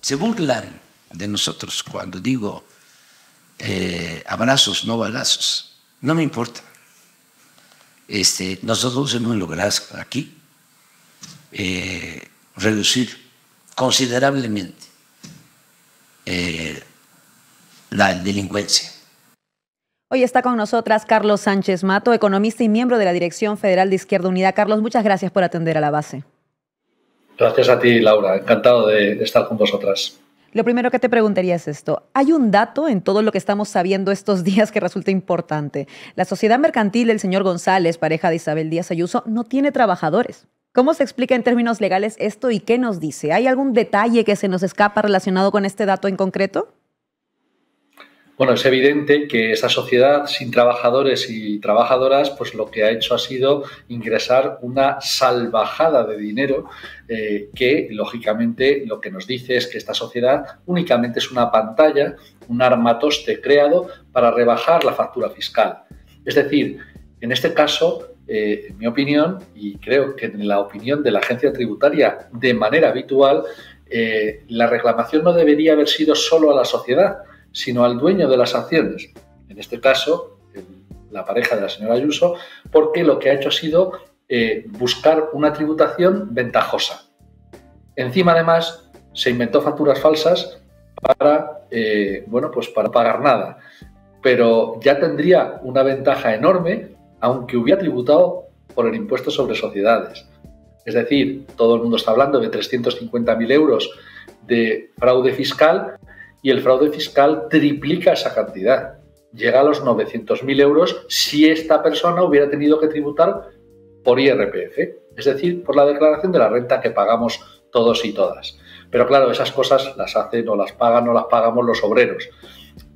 Se burlan de nosotros cuando digo eh, abrazos, no balazos. No me importa. Este, nosotros hemos logrado aquí eh, reducir considerablemente eh, la delincuencia. Hoy está con nosotras Carlos Sánchez Mato, economista y miembro de la Dirección Federal de Izquierda Unida. Carlos, muchas gracias por atender a la base. Gracias a ti, Laura. Encantado de estar con vosotras. Lo primero que te preguntaría es esto. Hay un dato en todo lo que estamos sabiendo estos *laughs* días que resulta importante. La sociedad mercantil del señor González, pareja de Isabel Díaz Ayuso, no tiene trabajadores. ¿Cómo se explica en términos legales esto y qué nos dice? ¿Hay algún detalle que se nos escapa relacionado con este dato en concreto? Bueno, es evidente que esa sociedad sin trabajadores y trabajadoras, pues lo que ha hecho ha sido ingresar una salvajada de dinero eh, que, lógicamente, lo que nos dice es que esta sociedad únicamente es una pantalla, un armatoste creado para rebajar la factura fiscal. Es decir, en este caso, eh, en mi opinión, y creo que en la opinión de la agencia tributaria de manera habitual, eh, la reclamación no debería haber sido solo a la sociedad, sino al dueño de las acciones, en este caso la pareja de la señora Ayuso, porque lo que ha hecho ha sido eh, buscar una tributación ventajosa. Encima, además, se inventó facturas falsas para, eh, bueno, pues para pagar nada. Pero ya tendría una ventaja enorme, aunque hubiera tributado por el impuesto sobre sociedades. Es decir, todo el mundo está hablando de 350.000 euros de fraude fiscal y el fraude fiscal triplica esa cantidad. Llega a los 900.000 euros si esta persona hubiera tenido que tributar por IRPF, es decir, por la declaración de la renta que pagamos todos y todas. Pero claro, esas cosas las hacen o las pagan o las pagamos los obreros.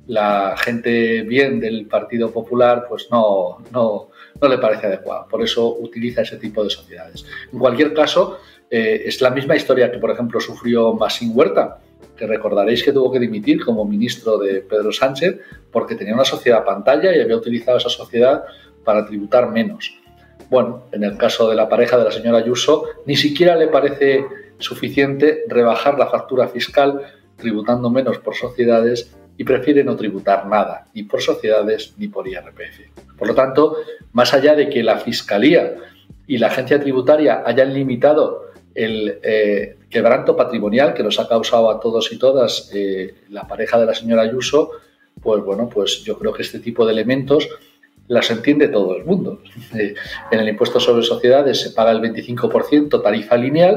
La gente bien del Partido Popular pues no, no, no le parece adecuada. por eso utiliza ese tipo de sociedades. En cualquier caso, eh, es la misma historia que, por ejemplo, sufrió Massin Huerta que recordaréis que tuvo que dimitir como ministro de Pedro Sánchez porque tenía una sociedad pantalla y había utilizado esa sociedad para tributar menos. Bueno, en el caso de la pareja de la señora Ayuso, ni siquiera le parece suficiente rebajar la factura fiscal tributando menos por sociedades y prefiere no tributar nada, ni por sociedades ni por IRPF. Por lo tanto, más allá de que la Fiscalía y la agencia tributaria hayan limitado el, eh, quebranto patrimonial que nos ha causado a todos y todas eh, la pareja de la señora Ayuso, pues bueno, pues yo creo que este tipo de elementos las entiende todo el mundo. *laughs* Eh, en el impuesto sobre sociedades se paga el 25% tarifa lineal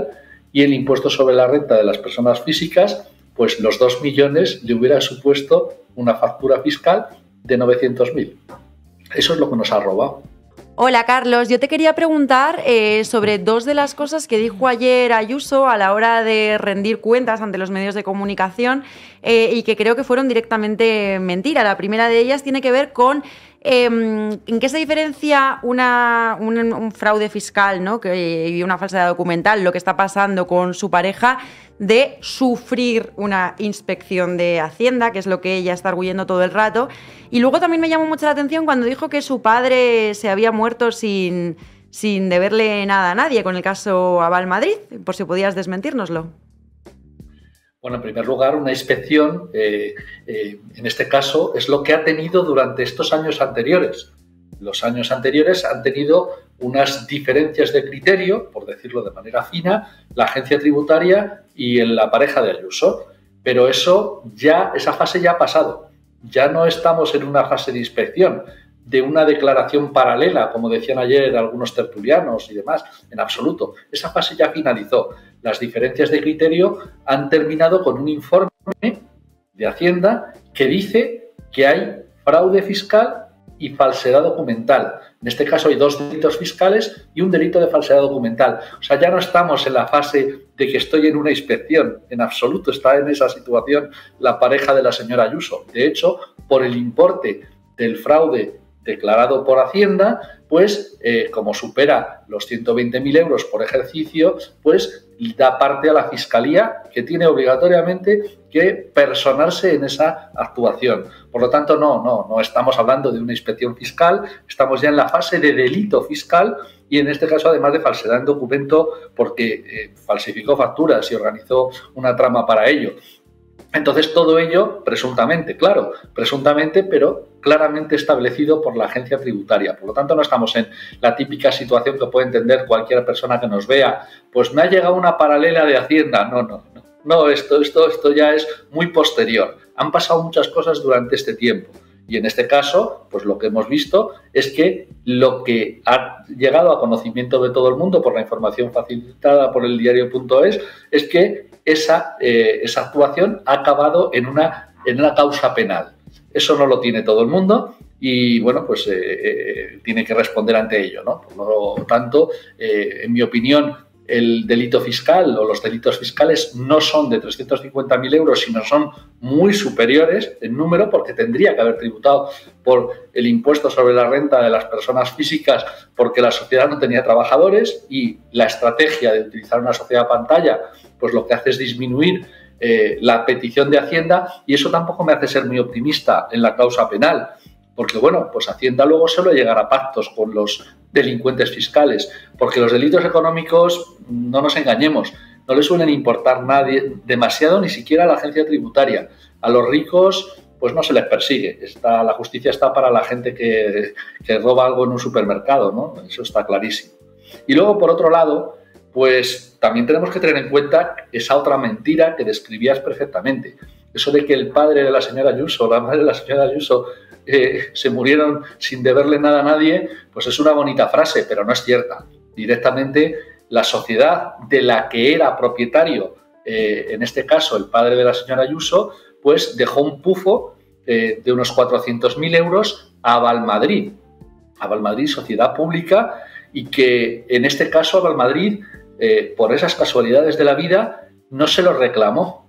y el impuesto sobre la renta de las personas físicas, pues los 2 millones le hubiera supuesto una factura fiscal de 900.000. Eso es lo que nos ha robado. Hola Carlos, yo te quería preguntar eh, sobre dos de las cosas que dijo ayer Ayuso a la hora de rendir cuentas ante los medios de comunicación eh, y que creo que fueron directamente mentira. La primera de ellas tiene que ver con Em, ¿En qué se diferencia un, fraude fiscal y una falsedad documental, lo que está pasando con su pareja, de sufrir una inspección de Hacienda, que es lo que ella está arguyendo todo el rato? Y luego también me llamó mucho la atención cuando dijo que su padre se había muerto sin, deberle nada a nadie, con el caso Aval Madrid, por si podías desmentírnoslo. Bueno, en primer lugar, una inspección, eh, eh, en este caso, es lo que ha tenido durante estos años anteriores. Los años anteriores han tenido unas diferencias de criterio, por decirlo de manera fina, la agencia tributaria y la pareja de Ayuso. Pero eso ya, esa fase ya ha pasado. Ya no estamos en una fase de inspección, de una declaración paralela, como decían ayer algunos tertulianos y demás, en absoluto. Esa fase ya finalizó las diferencias de criterio han terminado con un informe de Hacienda que dice que hay fraude fiscal y falsedad documental. En este caso hay dos delitos fiscales y un delito de falsedad documental. O sea, ya no estamos en la fase de que estoy en una inspección, en absoluto está en esa situación la pareja de la señora Ayuso. De hecho, por el importe del fraude declarado por Hacienda, pues eh, como supera los 120.000 euros por ejercicio, pues da parte a la Fiscalía que tiene obligatoriamente que personarse en esa actuación. Por lo tanto, no, no, no estamos hablando de una inspección fiscal, estamos ya en la fase de delito fiscal y en este caso además de falsedad en documento porque eh, falsificó facturas y organizó una trama para ello. Entonces, todo ello presuntamente, claro, presuntamente, pero claramente establecido por la agencia tributaria. Por lo tanto, no estamos en la típica situación que puede entender cualquier persona que nos vea, pues me ha llegado una paralela de Hacienda. No, no, no. esto, esto, esto ya es muy posterior. Han pasado muchas cosas durante este tiempo. Y en este caso, pues lo que hemos visto es que lo que ha llegado a conocimiento de todo el mundo por la información facilitada por el diario.es es que esa, eh, esa actuación ha acabado en una, en una causa penal. Eso no lo tiene todo el mundo y bueno, pues eh, eh, tiene que responder ante ello. ¿no? Por lo tanto, en mi opinión, el delito fiscal o los delitos fiscales no son de 350.000 euros, sino son muy superiores en número porque tendría que haber tributado por el impuesto sobre la renta de las personas físicas porque la sociedad no tenía trabajadores y la estrategia de utilizar una sociedad pantalla pues lo que hace es disminuir eh, la petición de Hacienda y eso tampoco me hace ser muy optimista en la causa penal porque bueno, pues Hacienda luego solo llegará a pactos con los delincuentes fiscales, porque los delitos económicos, mm, no nos engañemos, no le suelen importar nadie demasiado, ni siquiera a la agencia tributaria. A los ricos, pues no se les persigue. Está, la justicia está para la gente que, que roba algo en un supermercado, ¿no? Eso está clarísimo. Y luego, por otro lado, pues también tenemos que tener en cuenta esa otra mentira que describías perfectamente. Eso de que el padre de la señora Ayuso, la madre de la señora Ayuso, se murieron sin deberle nada a nadie, pues es una bonita frase, pero no es cierta. Directamente la sociedad de la que era propietario, eh, en este caso el padre de la señora Ayuso, pues dejó un pufo eh, de unos 400.000 euros a Valmadrid. A Valmadrid, sociedad pública, y que en este caso a Valmadrid, eh, por esas casualidades de la vida, no se lo reclamó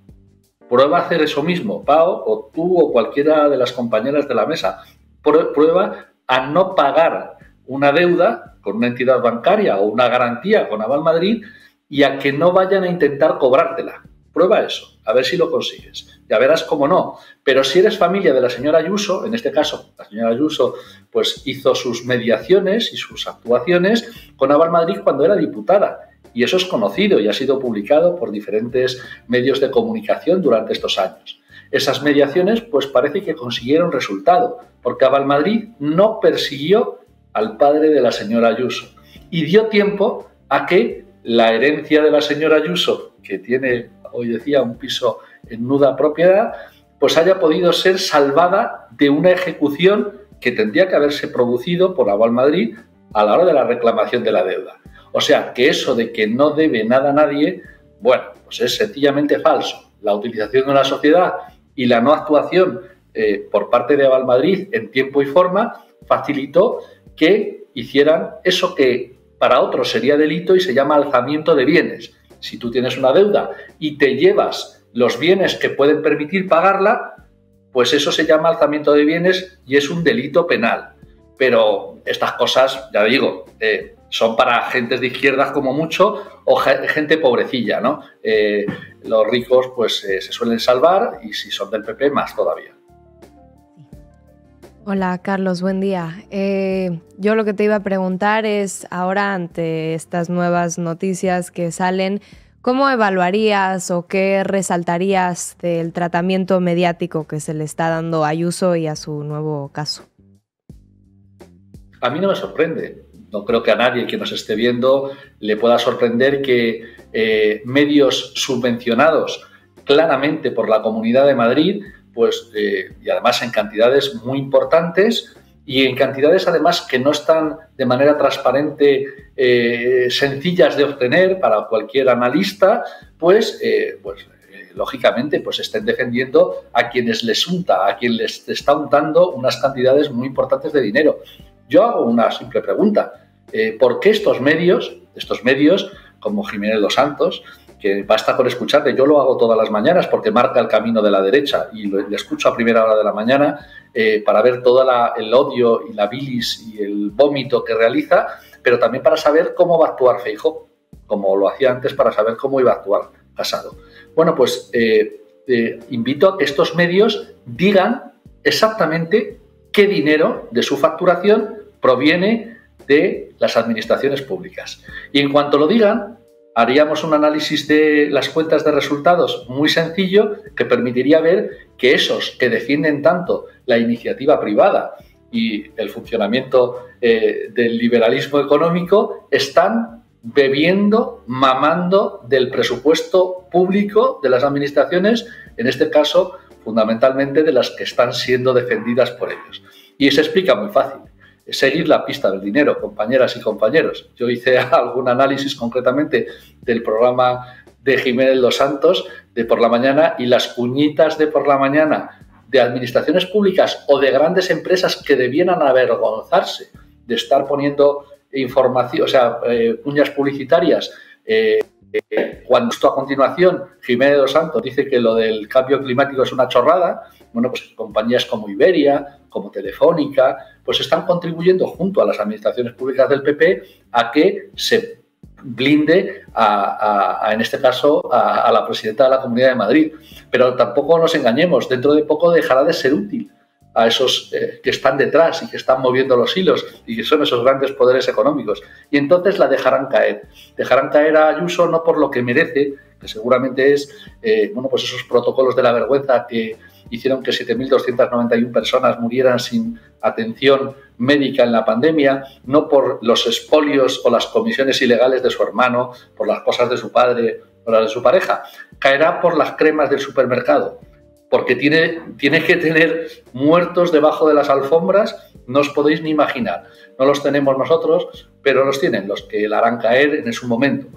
Prueba a hacer eso mismo, Pau, o tú o cualquiera de las compañeras de la mesa. Prueba a no pagar una deuda con una entidad bancaria o una garantía con Aval Madrid y a que no vayan a intentar cobrártela. Prueba eso, a ver si lo consigues. Ya verás cómo no. Pero si eres familia de la señora Ayuso, en este caso, la señora Ayuso pues hizo sus mediaciones y sus actuaciones con Aval Madrid cuando era diputada y eso es conocido y ha sido publicado por diferentes medios de comunicación durante estos años. Esas mediaciones, pues parece que consiguieron resultado, porque Madrid no persiguió al padre de la señora Ayuso y dio tiempo a que la herencia de la señora Ayuso, que tiene, hoy decía, un piso en nuda propiedad, pues haya podido ser salvada de una ejecución que tendría que haberse producido por Aval Madrid a la hora de la reclamación de la deuda. O sea, que eso de que no debe nada a nadie, bueno, pues es sencillamente falso. La utilización de la sociedad y la no actuación eh, por parte de AvalMadrid en tiempo y forma facilitó que hicieran eso que para otros sería delito y se llama alzamiento de bienes. Si tú tienes una deuda y te llevas los bienes que pueden permitir pagarla, pues eso se llama alzamiento de bienes y es un delito penal. Pero estas cosas, ya digo, eh, son para gentes de izquierdas como mucho o gente pobrecilla, ¿no? Eh, los ricos pues eh, se suelen salvar y si son del PP más todavía. Hola Carlos, buen día. Eh, yo lo que te iba a preguntar es, ahora ante estas nuevas noticias que salen, ¿cómo evaluarías o qué resaltarías del tratamiento mediático que se le está dando a Ayuso y a su nuevo caso? A mí no me sorprende, no creo que a nadie que nos esté viendo le pueda sorprender que eh, medios subvencionados claramente por la Comunidad de Madrid, pues, eh, y además en cantidades muy importantes y en cantidades además que no están de manera transparente eh, sencillas de obtener para cualquier analista, pues, pues lógicamente, pues estén defendiendo a quienes les unta, a quien les está untando unas cantidades muy importantes de dinero. Yo hago una simple pregunta. Eh, ¿Por qué estos medios, estos medios como Jiménez Los Santos, que basta con escucharle, yo lo hago todas las mañanas porque marca el camino de la derecha y le escucho a primera hora de la mañana eh, para ver todo el odio y la bilis y el vómito que realiza, pero también para saber cómo va a actuar Feijo, como lo hacía antes para saber cómo iba a actuar Casado. Bueno, pues eh, invito a que estos medios digan exactamente qué dinero de su facturación proviene de las administraciones públicas. Y en cuanto lo digan, haríamos un análisis de las cuentas de resultados muy sencillo que permitiría ver que esos que defienden tanto la iniciativa privada y el funcionamiento eh, del liberalismo económico están bebiendo, mamando del presupuesto público de las administraciones, en este caso fundamentalmente de las que están siendo defendidas por ellos. Y se explica muy fácil seguir la pista del dinero, compañeras y compañeros. Yo hice *laughs* algún análisis concretamente del programa de Jiménez Los Santos de por la mañana y las cuñitas de por la mañana de administraciones públicas o de grandes empresas que debieran avergonzarse de estar poniendo información, o sea, eh, publicitarias. Eh, eh, cuando justo a continuación Jiménez dos Santos dice que lo del cambio climático es una chorrada, bueno, pues compañías como Iberia, como Telefónica, pues están contribuyendo junto a las administraciones públicas del PP a que se blinde a, en este caso a la presidenta de la Comunidad de Madrid. Pero tampoco nos engañemos, dentro de poco dejará de ser útil a esos eh, que están detrás y que están moviendo los hilos y que son esos grandes poderes económicos. Y entonces la dejarán caer. Dejarán caer a Ayuso no por lo que merece, que seguramente es eh, bueno, pues esos protocolos de la vergüenza que hicieron que 7.291 personas murieran sin atención médica en la pandemia, no por los espolios o las comisiones ilegales de su hermano, por las cosas de su padre o las de su pareja. Caerá por las cremas del supermercado, porque tiene, tiene que tener muertos debajo de las alfombras, no os podéis ni imaginar. No los tenemos nosotros, pero los tienen los que la harán caer en su momento.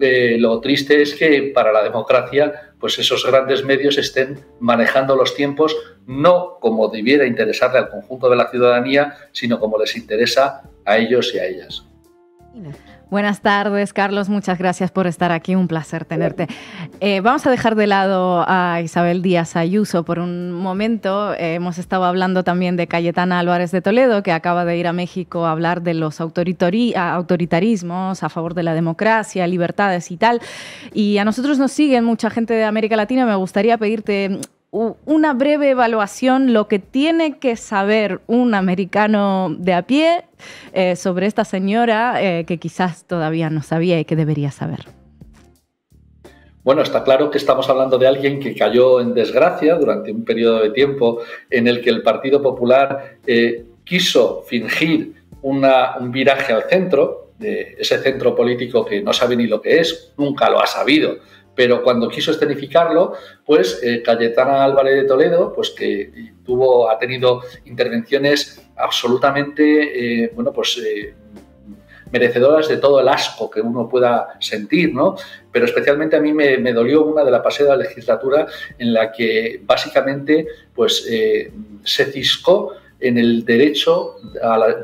Eh, lo triste es que para la democracia, pues esos grandes medios estén manejando los tiempos no como debiera interesarle al conjunto de la ciudadanía, sino como les interesa a ellos y a ellas. Buenas tardes, Carlos. Muchas gracias por estar aquí. Un placer tenerte. Eh, vamos a dejar de lado a Isabel Díaz Ayuso por un momento. Eh, hemos estado hablando también de Cayetana Álvarez de Toledo, que acaba de ir a México a hablar de los autoritarismos a favor de la democracia, libertades y tal. Y a nosotros nos siguen mucha gente de América Latina. Me gustaría pedirte una breve evaluación, lo que tiene que saber un americano de a pie eh, sobre esta señora eh, que quizás todavía no sabía y que debería saber. Bueno, está claro que estamos hablando de alguien que cayó en desgracia durante un periodo de tiempo en el que el Partido Popular eh, quiso fingir un viraje al centro, de ese centro político que no sabe ni lo que es, nunca lo ha sabido, pero cuando quiso escenificarlo, pues eh, Cayetana Álvarez de Toledo, pues que tuvo, ha tenido intervenciones absolutamente, eh, bueno, pues eh, merecedoras de todo el asco que uno pueda sentir, ¿no? Pero especialmente a mí me, dolió una de la pasada legislatura en la que básicamente, pues se fiscó en el derecho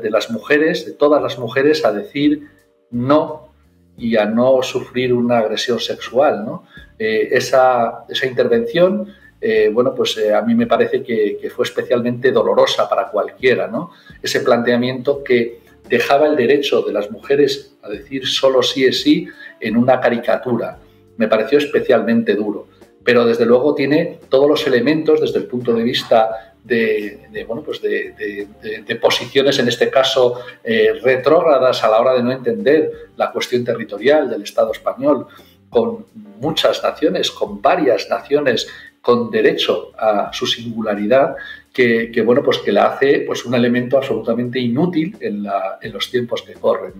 de las mujeres, de todas las mujeres, a decir no y a no sufrir una agresión sexual. Eh, esa, intervención, eh, bueno, pues eh, a mí me parece que, fue especialmente dolorosa para cualquiera. ¿no? Ese planteamiento que dejaba el derecho de las mujeres a decir solo sí es sí en una caricatura. Me pareció especialmente duro. Pero desde luego tiene todos los elementos desde el punto de vista de, bueno, pues de, posiciones, en este caso, eh, retrógradas a la hora de no entender la cuestión territorial del Estado español, con muchas naciones, con varias naciones con derecho a su singularidad, que, bueno, pues que la hace pues un elemento absolutamente inútil en, la, en los tiempos que corren.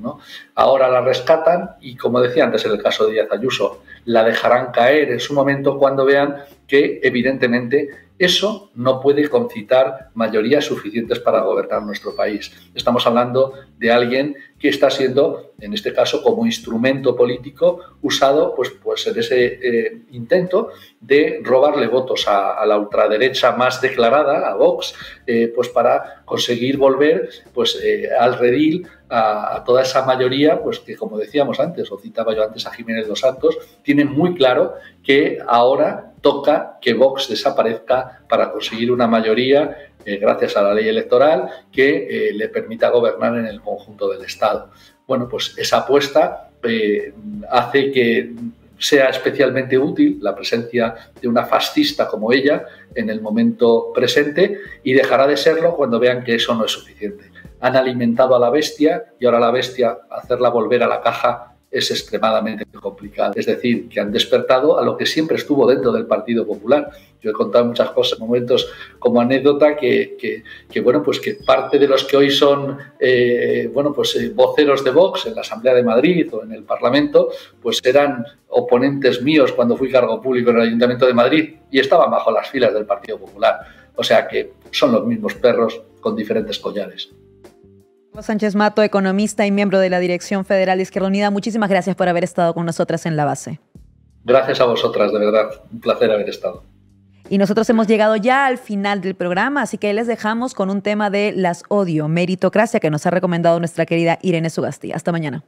Ahora la rescatan y, como decía antes en el caso de Díaz Ayuso, la dejarán caer en su momento cuando vean que evidentemente eso no puede concitar mayorías suficientes para gobernar nuestro país. Estamos hablando de alguien que está siendo, en este caso, como instrumento político usado pues, pues en ese eh, intento de robarle votos a, la ultraderecha más declarada, a Vox, eh, pues para conseguir volver pues, eh, al redil a, toda esa mayoría, pues que como decíamos antes, o citaba yo antes a Jiménez dos Santos, tiene muy claro que ahora toca que Vox desaparezca para conseguir una mayoría, eh, gracias a la ley electoral, que eh, le permita gobernar en el conjunto del Estado. Bueno, pues esa apuesta eh, hace que sea especialmente útil la presencia de una fascista como ella en el momento presente y dejará de serlo cuando vean que eso no es suficiente han alimentado a la bestia y ahora la bestia hacerla volver a la caja es extremadamente complicado. Es decir, que han despertado a lo que siempre estuvo dentro del Partido Popular. Yo he contado muchas cosas, momentos como anécdota, que, bueno, pues que parte de los que hoy son eh, bueno, pues, eh, voceros de Vox en la Asamblea de Madrid o en el Parlamento, pues eran oponentes míos cuando fui cargo público en el Ayuntamiento de Madrid y estaban bajo las filas del Partido Popular. O sea que son los mismos perros con diferentes collares. Sánchez Mato, economista y miembro de la Dirección Federal de Izquierda Unida, muchísimas gracias por haber estado con nosotras en la base. Gracias a vosotras, de verdad, un placer haber estado. Y nosotros hemos llegado ya al final del programa, así que les dejamos con un tema de las odio, meritocracia, que nos ha recomendado nuestra querida Irene Sugasti. Hasta mañana.